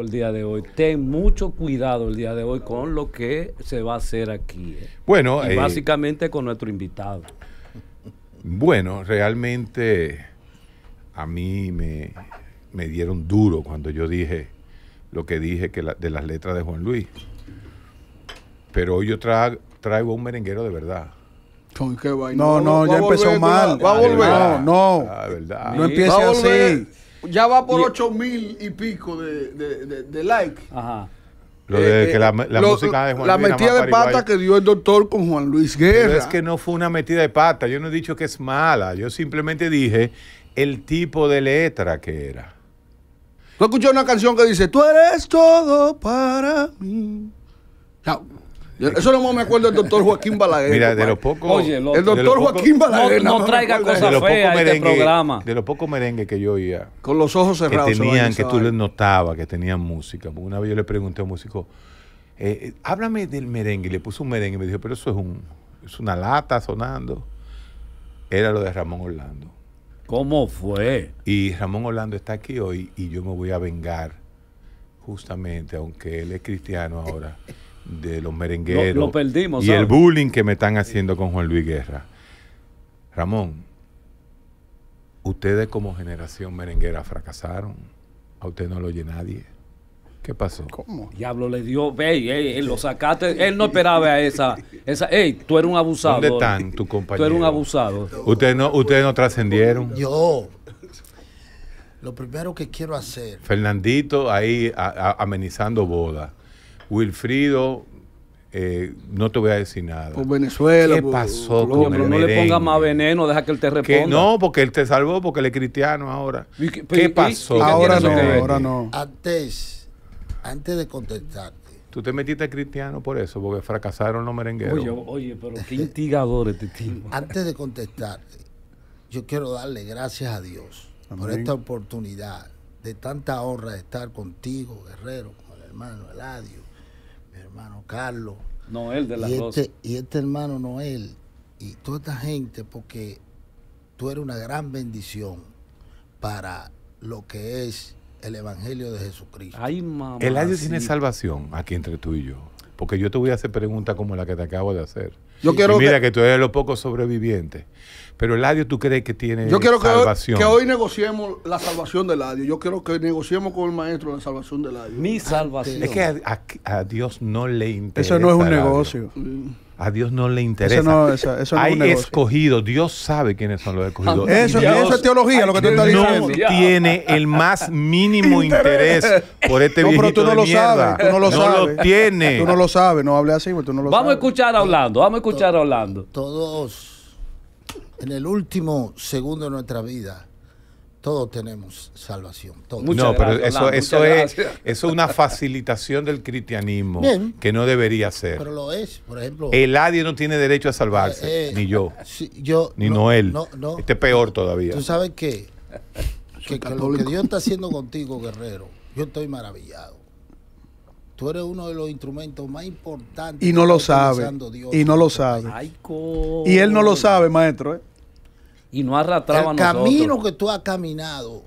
el día de hoy. Ten mucho cuidado el día de hoy con lo que se va a hacer aquí. Eh. Bueno, eh, básicamente con nuestro invitado. Bueno, realmente a mí me, me, dieron duro cuando yo dije lo que dije que de las letras de Juan Luis. Pero hoy yo traigo un merenguero de verdad. No, no, ya empezó mal. No, no. No empiece así ya va por ocho mil y pico de, de, like. Lo de que la, música de Juan La metida de pata que dio el doctor con Juan Luis Guerra. Pero es que no fue una metida de pata. Yo no he dicho que es mala. Yo simplemente dije el tipo de letra que era. Tú escuché una canción que dice: Tú eres todo para mí eso no me acuerdo del doctor Joaquín Balaguer. Mira, de los poco. Oye, el doctor Joaquín Balaguer. No, traiga cosas feas este programa. De los pocos merengues que yo oía. Con los ojos cerrados. Que tenían, que tú les notabas que tenían música. Una vez yo le pregunté a un músico, eh, eh, háblame del merengue. Le puse un merengue y me dijo, pero eso es una lata sonando. Era lo de Ramón Orlando. ¿Cómo fue? Y Ramón Orlando está aquí hoy y yo me voy a vengar, justamente, aunque él es cristiano ahora. de los merengueros. Y el bullying que me están haciendo con Juan Luis Guerra. Ramón, ustedes como generación merenguera fracasaron. A usted no lo oye nadie. ¿Qué pasó? ¿Cómo? Diablo le dio, ve, él, lo sacaste, él no esperaba a esa, esa, ey, tú eres un abusado. ¿Dónde están tu compañero Tú eres un abusado. Ustedes no, ustedes no trascendieron. Yo, lo primero que quiero hacer. Fernandito ahí amenizando boda. Wilfrido, eh, no te voy a decir nada. Venezuela. ¿Qué pasó con el No le ponga más veneno, deja que él te responda. No, porque él te salvó, porque él es cristiano ahora. ¿Qué, pasó? ahora no, ahora no. Antes, antes de contestarte. Tú te metiste cristiano por eso, porque fracasaron los merengueros. Oye, oye pero qué instigadores este tipo. Antes de contestarte, yo quiero darle gracias a Dios por esta oportunidad de tanta honra de estar contigo, Guerrero, con el hermano Eladio hermano Carlos. Noel de las y este, Y este hermano Noel y toda esta gente, porque tú eres una gran bendición para lo que es el Evangelio de Jesucristo. el año tiene salvación aquí entre tú y yo. Porque yo te voy a hacer preguntas como la que te acabo de hacer. Yo quiero mira que... que tú eres lo los pocos sobrevivientes. Pero el adio ¿tú crees que tiene salvación? Yo quiero que Hoy, que hoy negociemos la salvación del adio. Yo quiero que negociemos con el maestro la salvación del adio. Mi salvación. Es que a, Dios no le interesa. Eso no es un negocio. A Dios no le interesa. Eso no, eso, eso no Hay escogidos. Dios sabe quiénes son los escogidos. Eso, es teología, lo que tú estás diciendo. No tiene el más mínimo interés por este no, viejito pero tú no lo sabes. Tú no lo sabes. tiene. Tú no lo sabes. No hable así, tú no lo sabes. Vamos a escuchar a Orlando. Vamos a escuchar a Orlando. Todos en el último segundo de nuestra vida, todos tenemos salvación. Todos. no, pero eso, es, eso, es, una facilitación del cristianismo que no debería ser. Pero lo es, por ejemplo. El nadie no tiene derecho a salvarse, eh, eh, ni yo, yo ni no, Noel. No, este es peor todavía. ¿Tú sabes qué? que lo que Dios está haciendo contigo, guerrero, yo estoy maravillado. Tú eres uno de los instrumentos más importantes. Y no lo sabe. y no lo este sabe. y él no lo sabe, maestro. ¿eh? Y no arrastraba El camino que tú has caminado,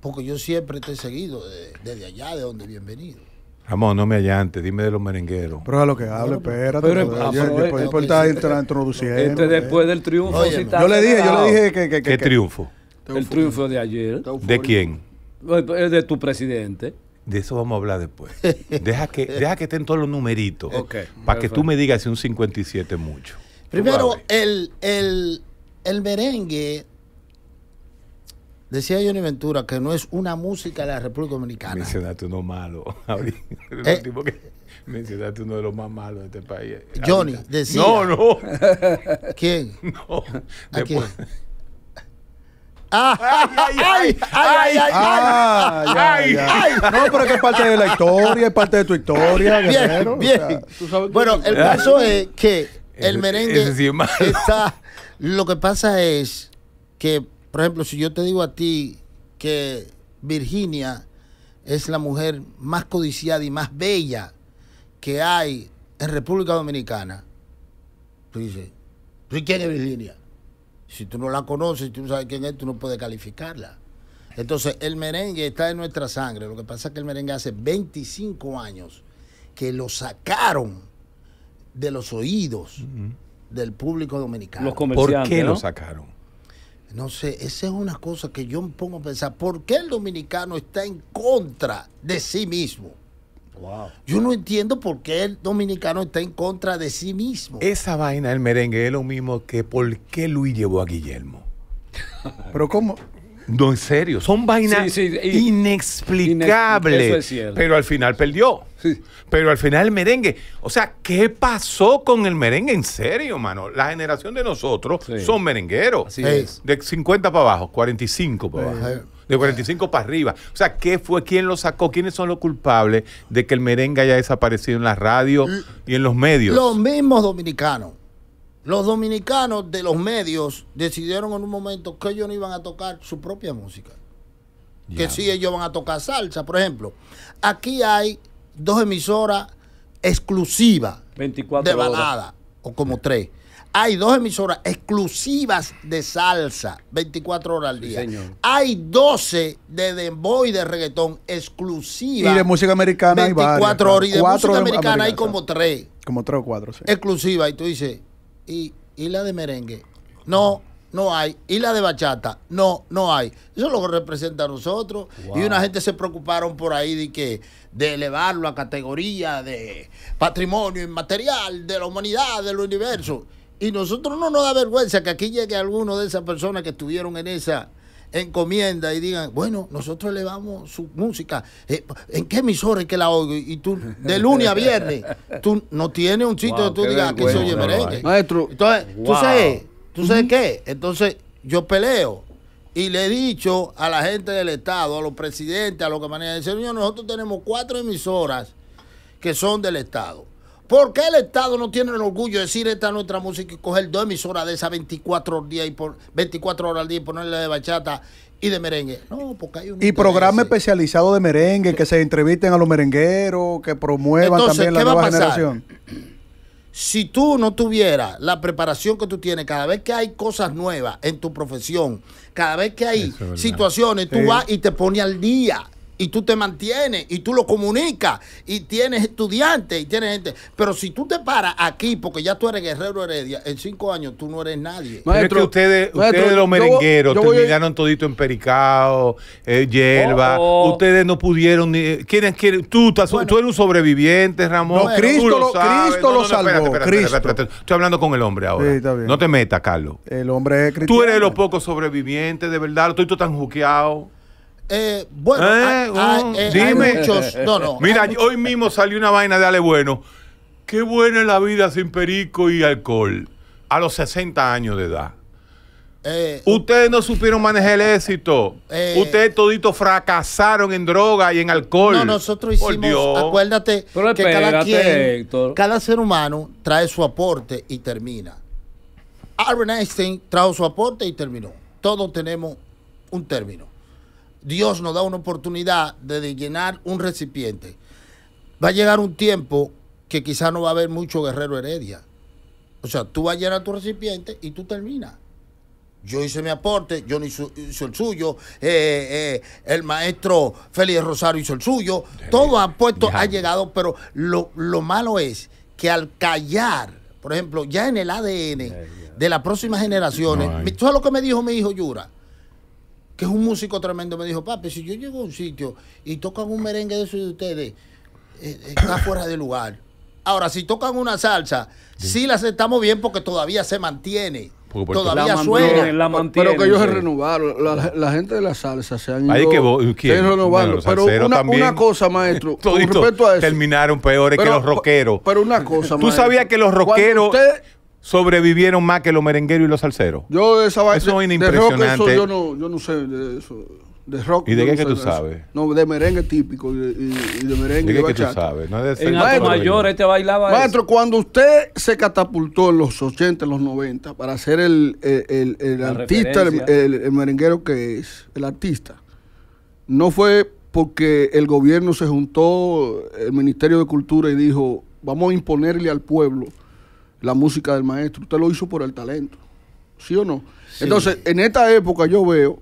porque yo siempre te he seguido desde allá, de donde bienvenido. Ramón, no me hallantes, dime de los merengueros. Pero a lo que hable, espérate. Pero, ah, después, eh, está eh, introduciendo. Este después del triunfo. yo le dije, yo le dije que, que, ¿Qué triunfo? El triunfo de ayer. ¿De quién? De tu presidente. De eso vamos a hablar después. Deja que, deja que estén todos los numeritos. para que tú me digas si un 57 es mucho. Primero, el, el, el merengue Decía Johnny Ventura que no es una música de la República Dominicana. Mencionaste uno malo. El eh. que mencionaste uno de los más malos de este país. Johnny, decía. No, no. ¿Quién? No. quién? ay, ay, ay, ay, ay, ay, ah, ay. No, pero que es parte de la historia, es parte de tu historia. Bien, bien. bueno, el caso es que el merengue está. Lo que pasa es que, por ejemplo, si yo te digo a ti que Virginia es la mujer más codiciada y más bella que hay en República Dominicana, tú dices, ¿tú quién es Virginia? Si tú no la conoces, si tú no sabes quién es, tú no puedes calificarla. Entonces, el merengue está en nuestra sangre. Lo que pasa es que el merengue hace 25 años que lo sacaron de los oídos del público dominicano. ¿Por qué lo sacaron? No sé, esa es una cosa que yo me pongo a pensar. ¿Por qué el dominicano está en contra de sí mismo? Yo no entiendo por qué el dominicano está en contra de sí mismo. Esa vaina del merengue es lo mismo que por qué Luis llevó a Guillermo. Pero cómo, no, en serio, son vainas inexplicables. pero al final perdió. Pero al final el merengue. O sea, ¿qué pasó con el merengue? En serio, mano. La generación de nosotros son merengueros. Así es. De 50 para abajo, 45 para abajo de 45 para arriba. O sea, ¿qué fue? ¿Quién lo sacó? ¿Quiénes son los culpables de que el merengue haya desaparecido en la radio y en los medios? Los mismos dominicanos. Los dominicanos de los medios decidieron en un momento que ellos no iban a tocar su propia música. Que sí, ellos van a tocar salsa. Por ejemplo, aquí hay dos emisoras exclusivas de balada, o como tres. Hay dos emisoras exclusivas de salsa 24 horas al día. Hay 12 de demboy de reggaetón exclusivas. Y de música americana hay varias, horas. Y de música americana hay como tres. Como tres o cuatro, sí. Exclusiva. Y tú dices, ¿y, la de merengue? No no hay. Y la de bachata, no, no hay. Eso es lo que representa a nosotros. Y una gente se preocuparon por ahí de que de elevarlo a categoría de patrimonio inmaterial de la humanidad, del universo. Y nosotros no nos da vergüenza que aquí llegue alguno de esas personas que estuvieron en esa encomienda y digan, bueno, nosotros elevamos su música. Eh, ¿En qué emisora es que la oigo? Y tú, de lunes a viernes, tú no tienes un sitio wow, tú digas ah, que se oye Maestro. Entonces, ¿tú sabes? ¿Tú sabes qué? Entonces, yo peleo. Y le he dicho a la gente del Estado, a los presidentes, a los que manejan, dicen, nosotros tenemos cuatro emisoras que son del Estado. ¿Por qué el Estado no tiene el orgullo de decir esta nuestra música y coger dos emisoras de esas 24 por 24 horas al día y ponerle de bachata y de merengue? No, porque hay un Y programa especializado de merengue, que se entrevisten a los merengueros, que promuevan también la nueva generación. Si tú no tuvieras la preparación que tú tienes, cada vez que hay cosas nuevas en tu profesión, cada vez que hay situaciones, tú vas y te pones al día y tú te mantienes y tú lo comunicas y tienes estudiantes y tienes gente. Pero si tú te paras aquí porque ya tú eres guerrero heredia, en cinco años tú no eres nadie. que ustedes, ustedes los merengueros terminaron todito en Pericao, eh, oh, oh. Ustedes no pudieron ni. ¿quieren, eh, quieren? Tú, estás, tú eres un sobreviviente, Ramón. Cristo lo, Cristo lo salvó. Estoy hablando con el hombre ahora. No te metas, Carlos. El hombre es Cristo Tú eres de los pocos sobrevivientes, de verdad. estoy tú tan juqueado bueno, dime. Mira, hoy mismo salió una vaina de Ale Bueno. Qué buena es la vida sin perico y alcohol a los 60 años de edad. Eh, Ustedes no supieron manejar el éxito. Eh, Ustedes toditos fracasaron en droga y en alcohol. No, nosotros hicimos, acuérdate que cada quien, cada ser humano trae su aporte y termina. Albert Einstein trajo su aporte y terminó. Todos tenemos un término. Dios nos da una oportunidad de llenar un recipiente. Va a llegar un tiempo que quizás no va a haber mucho guerrero heredia. O sea, tú vas a llenar tu recipiente y tú terminas. Yo hice mi aporte, yo no hizo, el suyo, eh, eh, eh, el maestro Félix Rosario hizo el suyo, todo ha puesto, ha llegado, pero lo, malo es que al callar, por ejemplo, ya en el ADN de las próximas generaciones, ¿tú sabes lo que me dijo mi hijo Yura? que es un músico tremendo, me dijo, papi, si yo llego a un sitio y tocan un merengue de esos de ustedes, eh, eh, está fuera de lugar. Ahora, si tocan una salsa, sí, la aceptamos bien porque todavía se mantiene. todavía suena. pero que ellos se renovaron. La, gente de la salsa se han ido. Hay que pero una, cosa, maestro. con respecto a eso. Terminaron peores que los rockeros. Pero una cosa, maestro. Tú sabías que los rockeros sobrevivieron más que los merengueros y los salseros. Yo Eso es impresionante. De yo, no, yo no sé de eso. rock. ¿Y de qué que tú sabes? No, de merengue típico y, de merengue. ¿De qué que tú sabes? No es en Mayor, este bailaba. Maestro, cuando usted se catapultó en los 80, en los 90, para ser el, el, el, el artista, el, merenguero que es, el artista, no fue porque el gobierno se juntó, el Ministerio de Cultura, y dijo, vamos a imponerle al pueblo la música del maestro, usted lo hizo por el talento, ¿sí o no? Entonces, en esta época yo veo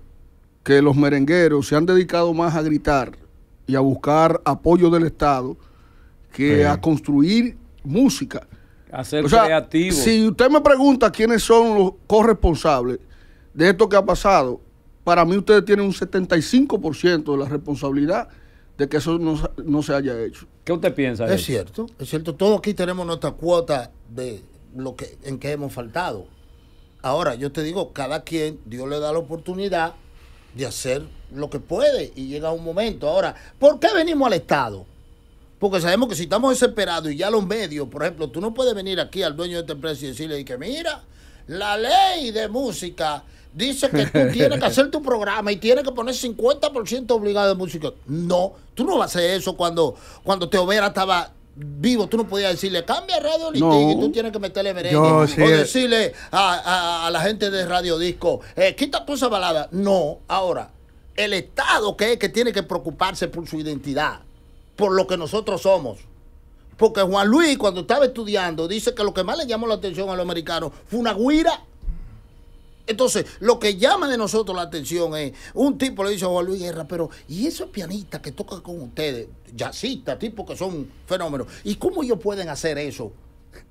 que los merengueros se han dedicado más a gritar y a buscar apoyo del Estado que a construir música. A ser creativo. Si usted me pregunta quiénes son los corresponsables de esto que ha pasado, para mí ustedes tienen un 75% de la responsabilidad de que eso no, se haya hecho. ¿Qué usted piensa? es cierto, es cierto. Todos aquí tenemos nuestra cuota de lo que, en qué hemos faltado. Ahora, yo te digo, cada quien, Dios le da la oportunidad de hacer lo que puede y llega un momento. Ahora, ¿por qué venimos al Estado? Porque sabemos que si estamos desesperados y ya los medios, por ejemplo, tú no puedes venir aquí al dueño de esta empresa y decirle que mira, la ley de música dice que tú tienes que hacer tu programa y tienes que poner 50% obligado de música. No, tú no vas a hacer eso cuando, cuando Teobera estaba vivo, tú no podías decirle, cambia Radio y tú tienes que meterle merengue. o eh. decirle a, la gente de Radio Disco, eh, quita tú esa balada. No, ahora, el Estado que es que tiene que preocuparse por su identidad, por lo que nosotros somos. Porque Juan Luis, cuando estaba estudiando, dice que lo que más le llamó la atención a los americanos fue una guira entonces, lo que llama de nosotros la atención es, un tipo le dice a Juan Luis Guerra, pero ¿y esos pianistas que tocan con ustedes, jazzistas, tipos que son fenómenos, ¿y cómo ellos pueden hacer eso?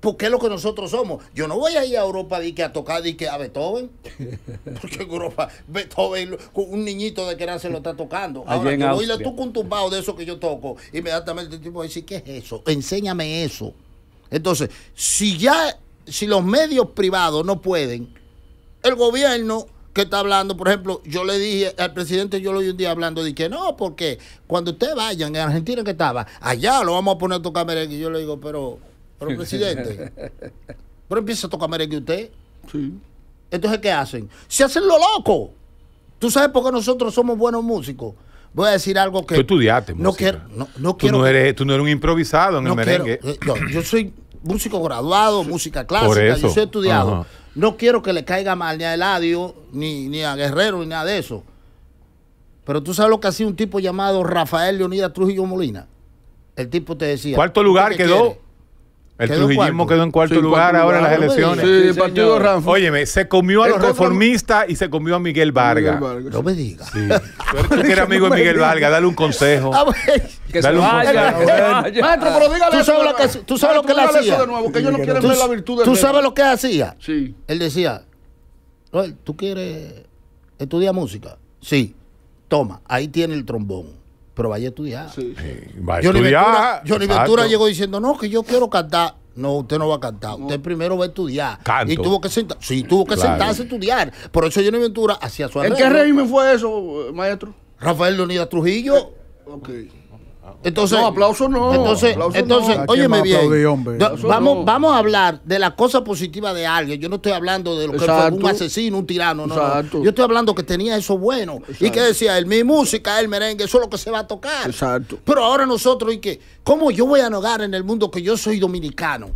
Porque es lo que nosotros somos. Yo no voy a ir a Europa que a tocar que a Beethoven. Porque Europa, Beethoven, un niñito de que nace lo está tocando. Ahora, yo voy tú con tumbado de eso que yo toco. Inmediatamente el tipo va a decir, ¿qué es eso? Enséñame eso. Entonces, si ya, si los medios privados no pueden, el gobierno que está hablando, por ejemplo, yo le dije al presidente, yo lo oí un día hablando, dije, no, porque cuando usted vaya en Argentina que estaba, allá lo vamos a poner a tocar merengue. Y yo le digo, pero, pero presidente, pero empieza a tocar merengue usted. Sí. Entonces, ¿qué hacen? Se hacen lo loco. Tú sabes por qué nosotros somos buenos músicos voy a decir algo que. Tú estudiaste, no quiero, no, tú No eres, tú no eres un improvisado en el merengue. Eh, yo, soy músico graduado, música clásica, yo soy estudiado. No quiero que le caiga mal ni a Eladio, ni, ni a Guerrero, ni nada de eso. Pero tú sabes lo que hacía un tipo llamado Rafael Leonidas Trujillo Molina. El tipo te decía. Cuarto lugar quedó. El trujillismo quedó en cuarto lugar ahora en las elecciones. Sí, el partido Óyeme, se comió a los reformistas y se comió a Miguel Vargas. No me digas. Sí. amigo de Miguel Vargas, dale un consejo. Ah, pues. Que se Maestro, pero dígale ¿Tú sabes lo que, hacía? virtud de ¿Tú sabes lo que hacía? Sí. Él decía, ¿tú quieres estudiar música? Sí. Toma, ahí tiene el trombón pero vaya a estudiar. Sí, eh, Johnny Ventura, llegó diciendo, no, que yo quiero cantar. No, usted no va a cantar. Usted primero va a estudiar. Y tuvo que sentarse. Sí, tuvo que sentarse a estudiar. Por eso Johnny Ventura hacía su arreglo. ¿En qué régimen fue eso, eh, maestro? Rafael Leonidas Trujillo. Ah, entonces, no, aplauso no. Entonces, óyeme bien. vamos, vamos a hablar de la cosa positiva de alguien. Yo no estoy hablando de lo que fue un asesino, un tirano. No, Yo estoy hablando que tenía eso bueno. Y que decía el mi música, el merengue, eso es lo que se va a tocar. Exacto. Pero ahora nosotros, ¿y qué? ¿Cómo yo voy a negar en el mundo que yo soy dominicano?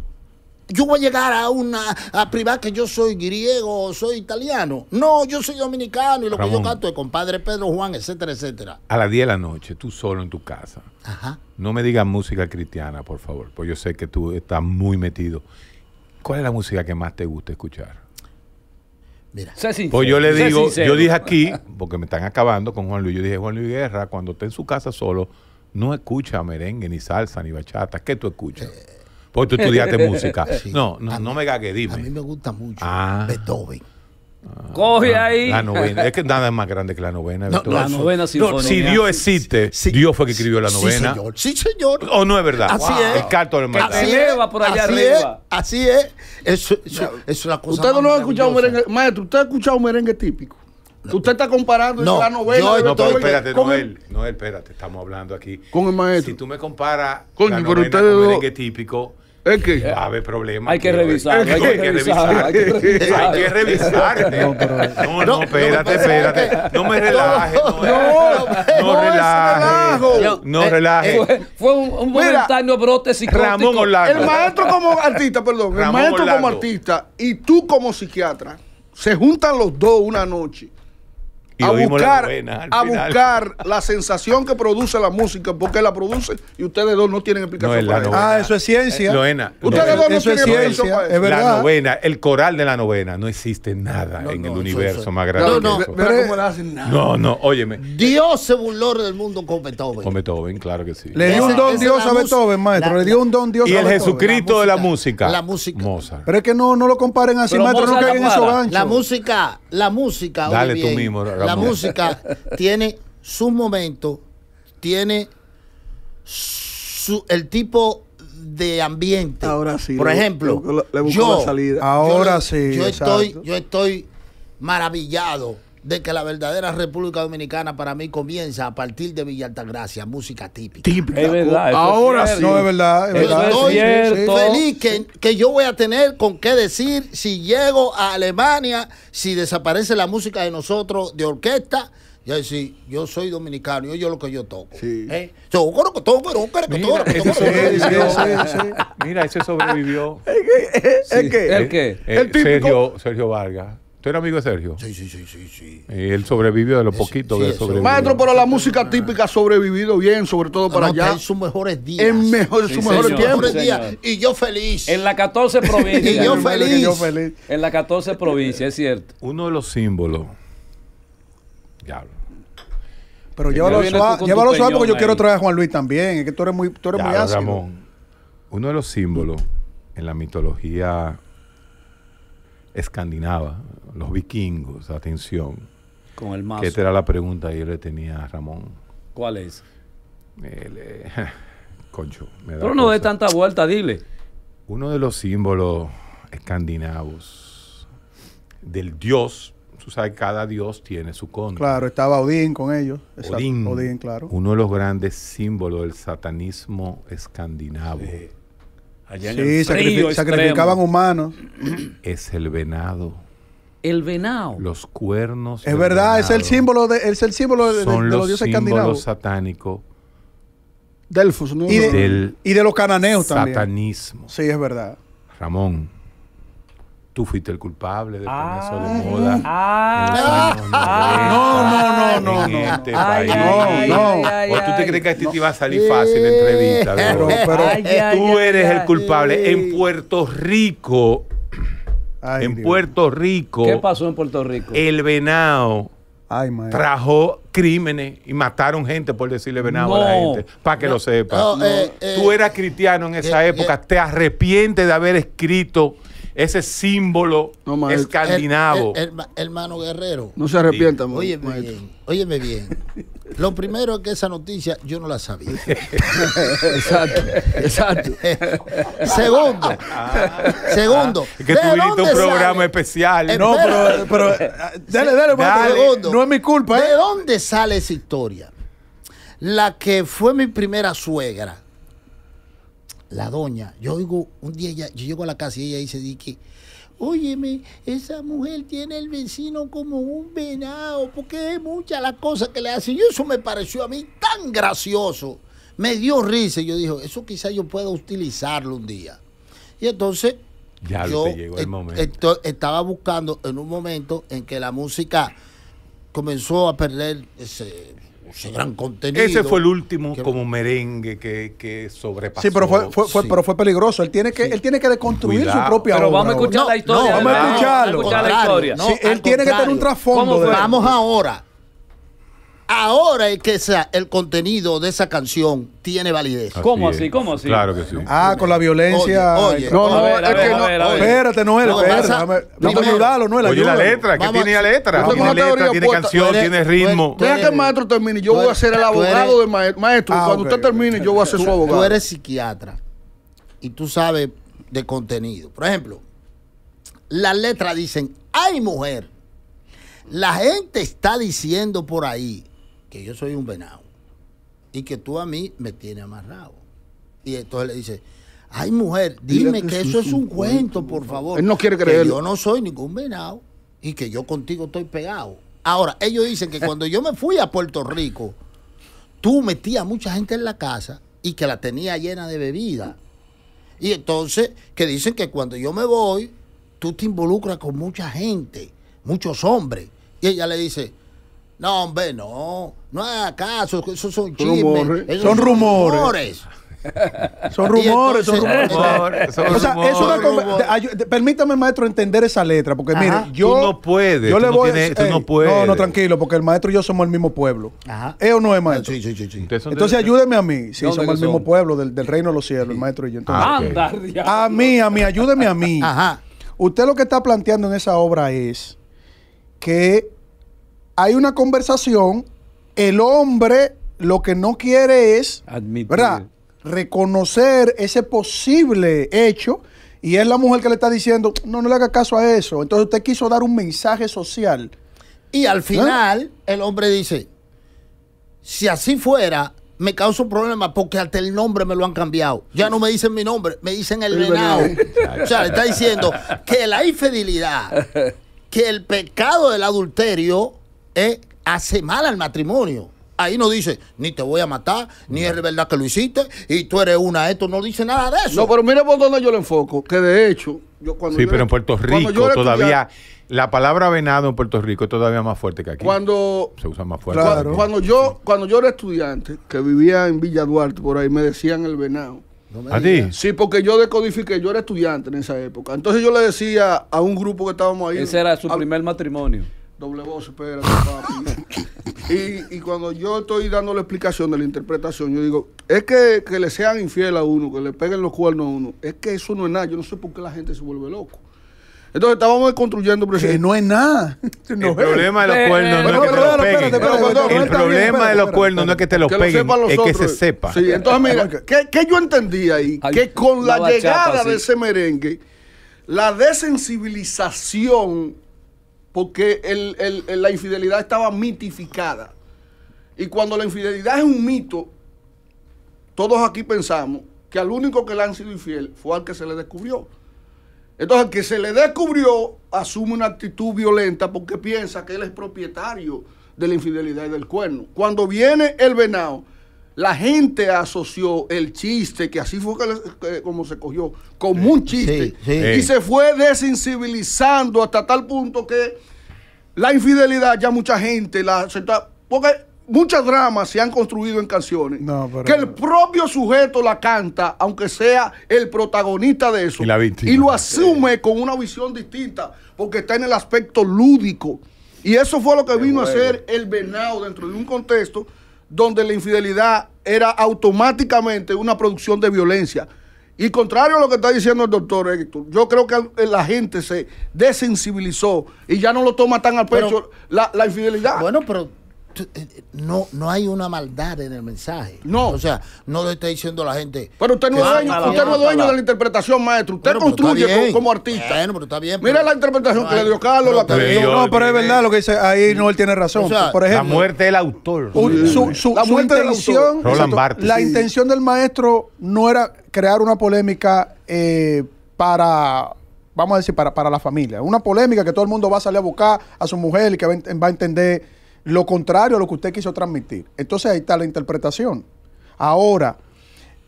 yo voy a llegar a una a privar que yo soy griego o soy italiano. No, yo soy dominicano y lo que yo canto es compadre Pedro Juan, etcétera, etcétera. A las 10 de la noche, tú solo en tu casa. Ajá. No me digas música cristiana, por favor, porque yo sé que tú estás muy metido. ¿Cuál es la música que más te gusta escuchar? Mira. pues yo le digo, yo dije aquí, porque me están acabando con Juan Luis, yo dije, Juan Luis Guerra, cuando esté en su casa solo, no escucha merengue, ni salsa, ni bachata. ¿Qué tú escuchas? Eh, porque tú estudiaste música. No, no, no, me gague, dime. A mí me gusta mucho ah. Beethoven. Coge ah, ahí. La novena. Es que nada es más grande que la novena. No, la novena sinfonía. si Dios existe, Dios fue que escribió la novena. Sí, señor. O no es verdad. Así es. El canto del así por allá así Es, así es. Eso, es una cosa. Usted no ha escuchado merengue. Maestro, usted ha escuchado merengue típico. Usted está comparando la novela. No, no espérate, Noel, Noel, espérate, estamos hablando aquí. Con el maestro. Si tú me comparas con la merengue típico, es que Hay que revisar, hay que revisar, hay que revisar. No, no, espérate, espérate. No me relajes. No, relajes. No eh. relajes. Eh, eh, fue un momentáneo brote psiquiátrico. Ramón El maestro como artista, perdón. El maestro como artista y tú como psiquiatra se juntan los dos una noche y a buscar, la a buscar la sensación que produce la música, porque la produce y ustedes dos no tienen explicación Ah, eso es ciencia. Novena. Eh, ustedes dos no eso tienen es ciencia. Es verdad. La novena, el coral de la novena, no existe nada en el universo más grande. No, no, no. cómo la hacen nada. No, no, óyeme. Dios se burló del mundo con Beethoven. Con Beethoven, claro que sí. Le dio un don Dios a Beethoven, maestro. Le dio un don Dios a Beethoven. Y el Jesucristo de la música. La música. Pero es que no, no lo comparen así, maestro, no caigan en esos La música, la música. Dale tú mismo, la música tiene su momento, tiene su, el tipo de ambiente. Ahora sí. Por ejemplo, le, yo, Ahora sí. Yo estoy, yo estoy maravillado de que la verdadera República Dominicana para mí comienza a partir de Villa Altagracia, música típica. típica. Es verdad. Ahora sí. No, es verdad. Es Estoy feliz que, yo voy a tener con qué decir si llego a Alemania, si desaparece la música de nosotros de orquesta. Y decir, yo soy dominicano, yo, yo lo que yo toco. Yo ¿Eh? Mira, ese sobrevivió. Mira, ese sobrevivió. ¿El qué? ¿El eh, Sergio Vargas era amigo de Sergio? Sí, sí, sí, sí. sí. él sobrevivió de lo poquito que sobrevivió. Maestro, pero la música ah. típica ha sobrevivido bien, sobre todo para allá. En sus mejores días. En mejor, sus mejores días. Y yo feliz. En la 14 provincia. y yo feliz. En la 14 provincia, es cierto. Uno de los símbolos. Diablo. Pero llévalo suave, llévalo suave porque yo quiero traer a Juan Luis también. Es que tú eres muy, tú muy Ramón, uno de los símbolos en la mitología escandinava, los vikingos, atención. Con el mazo. esta era la pregunta que yo le tenía a Ramón. ¿Cuál es? El, eh, concho, Pero no de tanta vuelta, dile. Uno de los símbolos escandinavos del dios, tú sabes, cada dios tiene su contra. Claro, estaba Odín con ellos. Odín, Odín, claro. Uno de los grandes símbolos del satanismo escandinavo. Sí. Allá sí, sacrificaban humanos. Es el venado. El venado. Los cuernos. Es verdad, es el símbolo de, es el símbolo de, los, dioses escandinavos. satánico Delfos, Y de, Del y de los cananeos también. Satanismo. Sí, es verdad. Ramón tú fuiste el culpable de poner eso de moda. Ah. Ah. no, no, no, no. No, este no. O tú te crees que a ti te iba a salir fácil la entrevista. Pero, tú eres el culpable. En Puerto Rico, en Puerto Rico. ¿Qué pasó en Puerto Rico? El venado. trajo crímenes y mataron gente por decirle venado a la gente, para que lo sepa. Eh, tú eh, eras cristiano en esa eh, época, te arrepientes de haber escrito ese símbolo escandinavo. hermano Guerrero. No se arrepienta, Óyeme bien, óyeme bien. Lo primero es que esa noticia yo no la sabía. exacto, exacto. segundo, ah. segundo. Es que tuviste un programa especial. Eh, no, pero, eh, dale, dale, Segundo, no es mi culpa. ¿De eh. dónde sale esa historia? La que fue mi primera suegra la doña, yo digo, un día yo llego a la casa y ella dice, di que, óyeme, esa mujer tiene el vecino como un venado, porque es mucha la cosa que le hace. Y eso me pareció a mí tan gracioso. Me dio risa y yo dije, eso quizás yo pueda utilizarlo un día. Y entonces ya yo estaba buscando en un momento en que la música comenzó a perder ese ese fue el último como merengue que, que, sobrepasó. Sí, pero fue, fue, pero fue peligroso. Él tiene que, él tiene que deconstruir su propia obra. vamos a escuchar la historia. vamos a escuchar la historia. él tiene que tener un trasfondo. Vamos ahora Ahora es que el contenido de esa canción tiene validez. ¿Cómo así? ¿Cómo así? Claro que sí. Ah, con la violencia. Oye, no, no, es no. espérate, Noel, no, espérate. Oye, la letra, ¿qué tiene la letra? Tiene letra, tiene canción, tiene ritmo. Deja que el maestro termine, yo voy a ser el abogado del maestro. Maestro, ah, cuando usted termine, yo voy a ser su abogado. Tú eres psiquiatra y tú sabes de contenido. Por ejemplo, las letras dicen, ay mujer, la gente está diciendo por ahí, yo soy un venado y que tú a mí me tienes amarrado. Y entonces le dice, ay mujer, dime que, eso es un cuento, por favor. Él no quiere creer Que yo no soy ningún venado y que yo contigo estoy pegado. Ahora, ellos dicen que cuando yo me fui a Puerto Rico, tú metías mucha gente en la casa y que la tenía llena de bebida. Y entonces, que dicen que cuando yo me voy, tú te involucras con mucha gente, muchos hombres. Y ella le dice, no, hombre, no. No haga caso, esos son chismes. Rumores. son, rumores. Son rumores, son rumores. o sea, eso es Permítame, maestro, entender esa letra. Porque mire, yo. Tú no puedes. Yo le voy no decir. no No, tranquilo, porque el maestro y yo somos el mismo pueblo. Ajá. Eso ¿Eh no es maestro? Sí, sí, sí. Entonces ayúdeme a mí. Sí, somos el mismo pueblo del, reino de los cielos, el maestro y yo. Entonces, ah, A mí, a mí, ayúdeme a mí. Ajá. Usted lo que está planteando en esa obra es que hay una conversación, el hombre lo que no quiere es, Reconocer ese posible hecho y es la mujer que le está diciendo, no, no le haga caso a eso. Entonces usted quiso dar un mensaje social. Y al ¿Eh? final el hombre dice, si así fuera, me causa un problema porque hasta el nombre me lo han cambiado. Ya no me dicen mi nombre, me dicen el venado. o sea, le está diciendo que la infidelidad, que el pecado del adulterio hace mal al matrimonio. Ahí no dice, ni te voy a matar, ni es verdad que lo hiciste, y tú eres una esto, no dice nada de eso. No, pero mira por dónde yo lo enfoco, que de hecho, yo cuando... Sí, pero en Puerto Rico todavía, la palabra venado en Puerto Rico es todavía más fuerte que aquí. Cuando... Se usa más fuerte. Cuando yo, cuando yo era estudiante, que vivía en Villa Duarte, por ahí me decían el venado. ¿A ti? Sí, porque yo decodifiqué, yo era estudiante en esa época. Entonces yo le decía a un grupo que estábamos ahí... Ese era su primer matrimonio doble voz, espérate, papi. y, cuando yo estoy dando la explicación de la interpretación, yo digo, es que, que le sean infiel a uno, que le peguen los cuernos a uno. Es que eso no es nada. Yo no sé por qué la gente se vuelve loco. Entonces estábamos construyendo Que no es nada. el problema de los cuernos no es que te los peguen. El problema de los cuernos no es que te los peguen, es que se sepa. Sí, entonces mira, ¿qué, yo entendí ahí? que con la, llegada de ese merengue, la desensibilización porque la infidelidad estaba mitificada. Y cuando la infidelidad es un mito, todos aquí pensamos que al único que le han sido infiel fue al que se le descubrió. Entonces, al que se le descubrió asume una actitud violenta porque piensa que él es propietario de la infidelidad y del cuerno. Cuando viene el venado la gente asoció el chiste, que así fue como se cogió, como un chiste. Y se fue desensibilizando hasta tal punto que la infidelidad ya mucha gente la Porque muchas dramas se han construido en canciones. Que el propio sujeto la canta, aunque sea el protagonista de eso. Y, la y lo asume con una visión distinta, porque está en el aspecto lúdico. Y eso fue lo que vino a ser el venado dentro de un contexto donde la infidelidad era automáticamente una producción de violencia. Y contrario a lo que está diciendo el doctor Héctor, yo creo que la gente se desensibilizó y ya no lo toma tan al pecho la, la, infidelidad. Bueno, pero eh, eh, no, no hay una maldad en el mensaje. No. O sea, no le está diciendo la gente. Pero usted no es dueño, usted no es dueño de la interpretación, maestro. Usted construye como, artista. Bueno, pero está bien. Mira la interpretación que le dio Carlos. la no, pero es verdad lo que dice ahí, no él tiene razón. la muerte del autor. su, su, la muerte intención, del autor. La intención del maestro no era crear una polémica eh, para vamos a decir, para, para la familia. Una polémica que todo el mundo va a salir a buscar a su mujer y que va a entender lo contrario a lo que usted quiso transmitir. Entonces ahí está la interpretación. Ahora,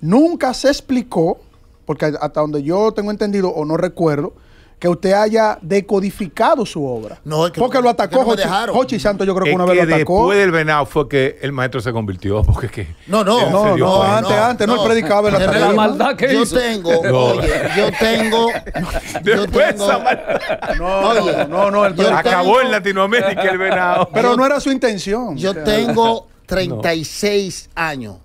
nunca se explicó, porque hasta donde yo tengo entendido o no recuerdo, que usted haya decodificado su obra. porque lo atacó Jochi, y Santos, yo creo que una vez lo atacó. Después del venado fue que el maestro se convirtió, porque qué. No, no, no, no, antes, antes no, no el predicaba la, la maldad que yo tengo, oye, yo tengo después yo tengo, No, no, no, acabó en Latinoamérica el venado. Pero no era su intención. Yo tengo 36 años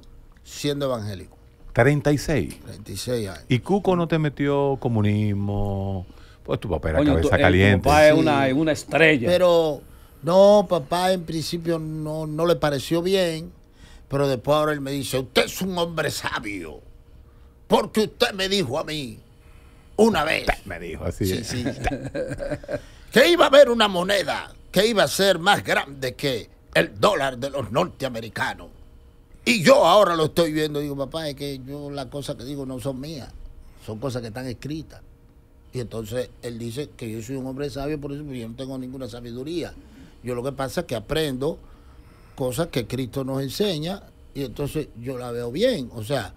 siendo evangélico. 36. 36 años. ¿Y Cuco no te metió comunismo? Pues tu papá era cabeza caliente. papá es una, estrella. Pero no, papá en principio no, no le pareció bien, pero después ahora él me dice, usted es un hombre sabio, porque usted me dijo a mí una vez. Me dijo así. que iba a haber una moneda que iba a ser más grande que el dólar de los norteamericanos. Y yo ahora lo estoy viendo, digo, papá, es que yo las cosas que digo no son mías, son cosas que están escritas. Y entonces él dice que yo soy un hombre sabio, por eso yo no tengo ninguna sabiduría. Yo lo que pasa es que aprendo cosas que Cristo nos enseña y entonces yo la veo bien. O sea,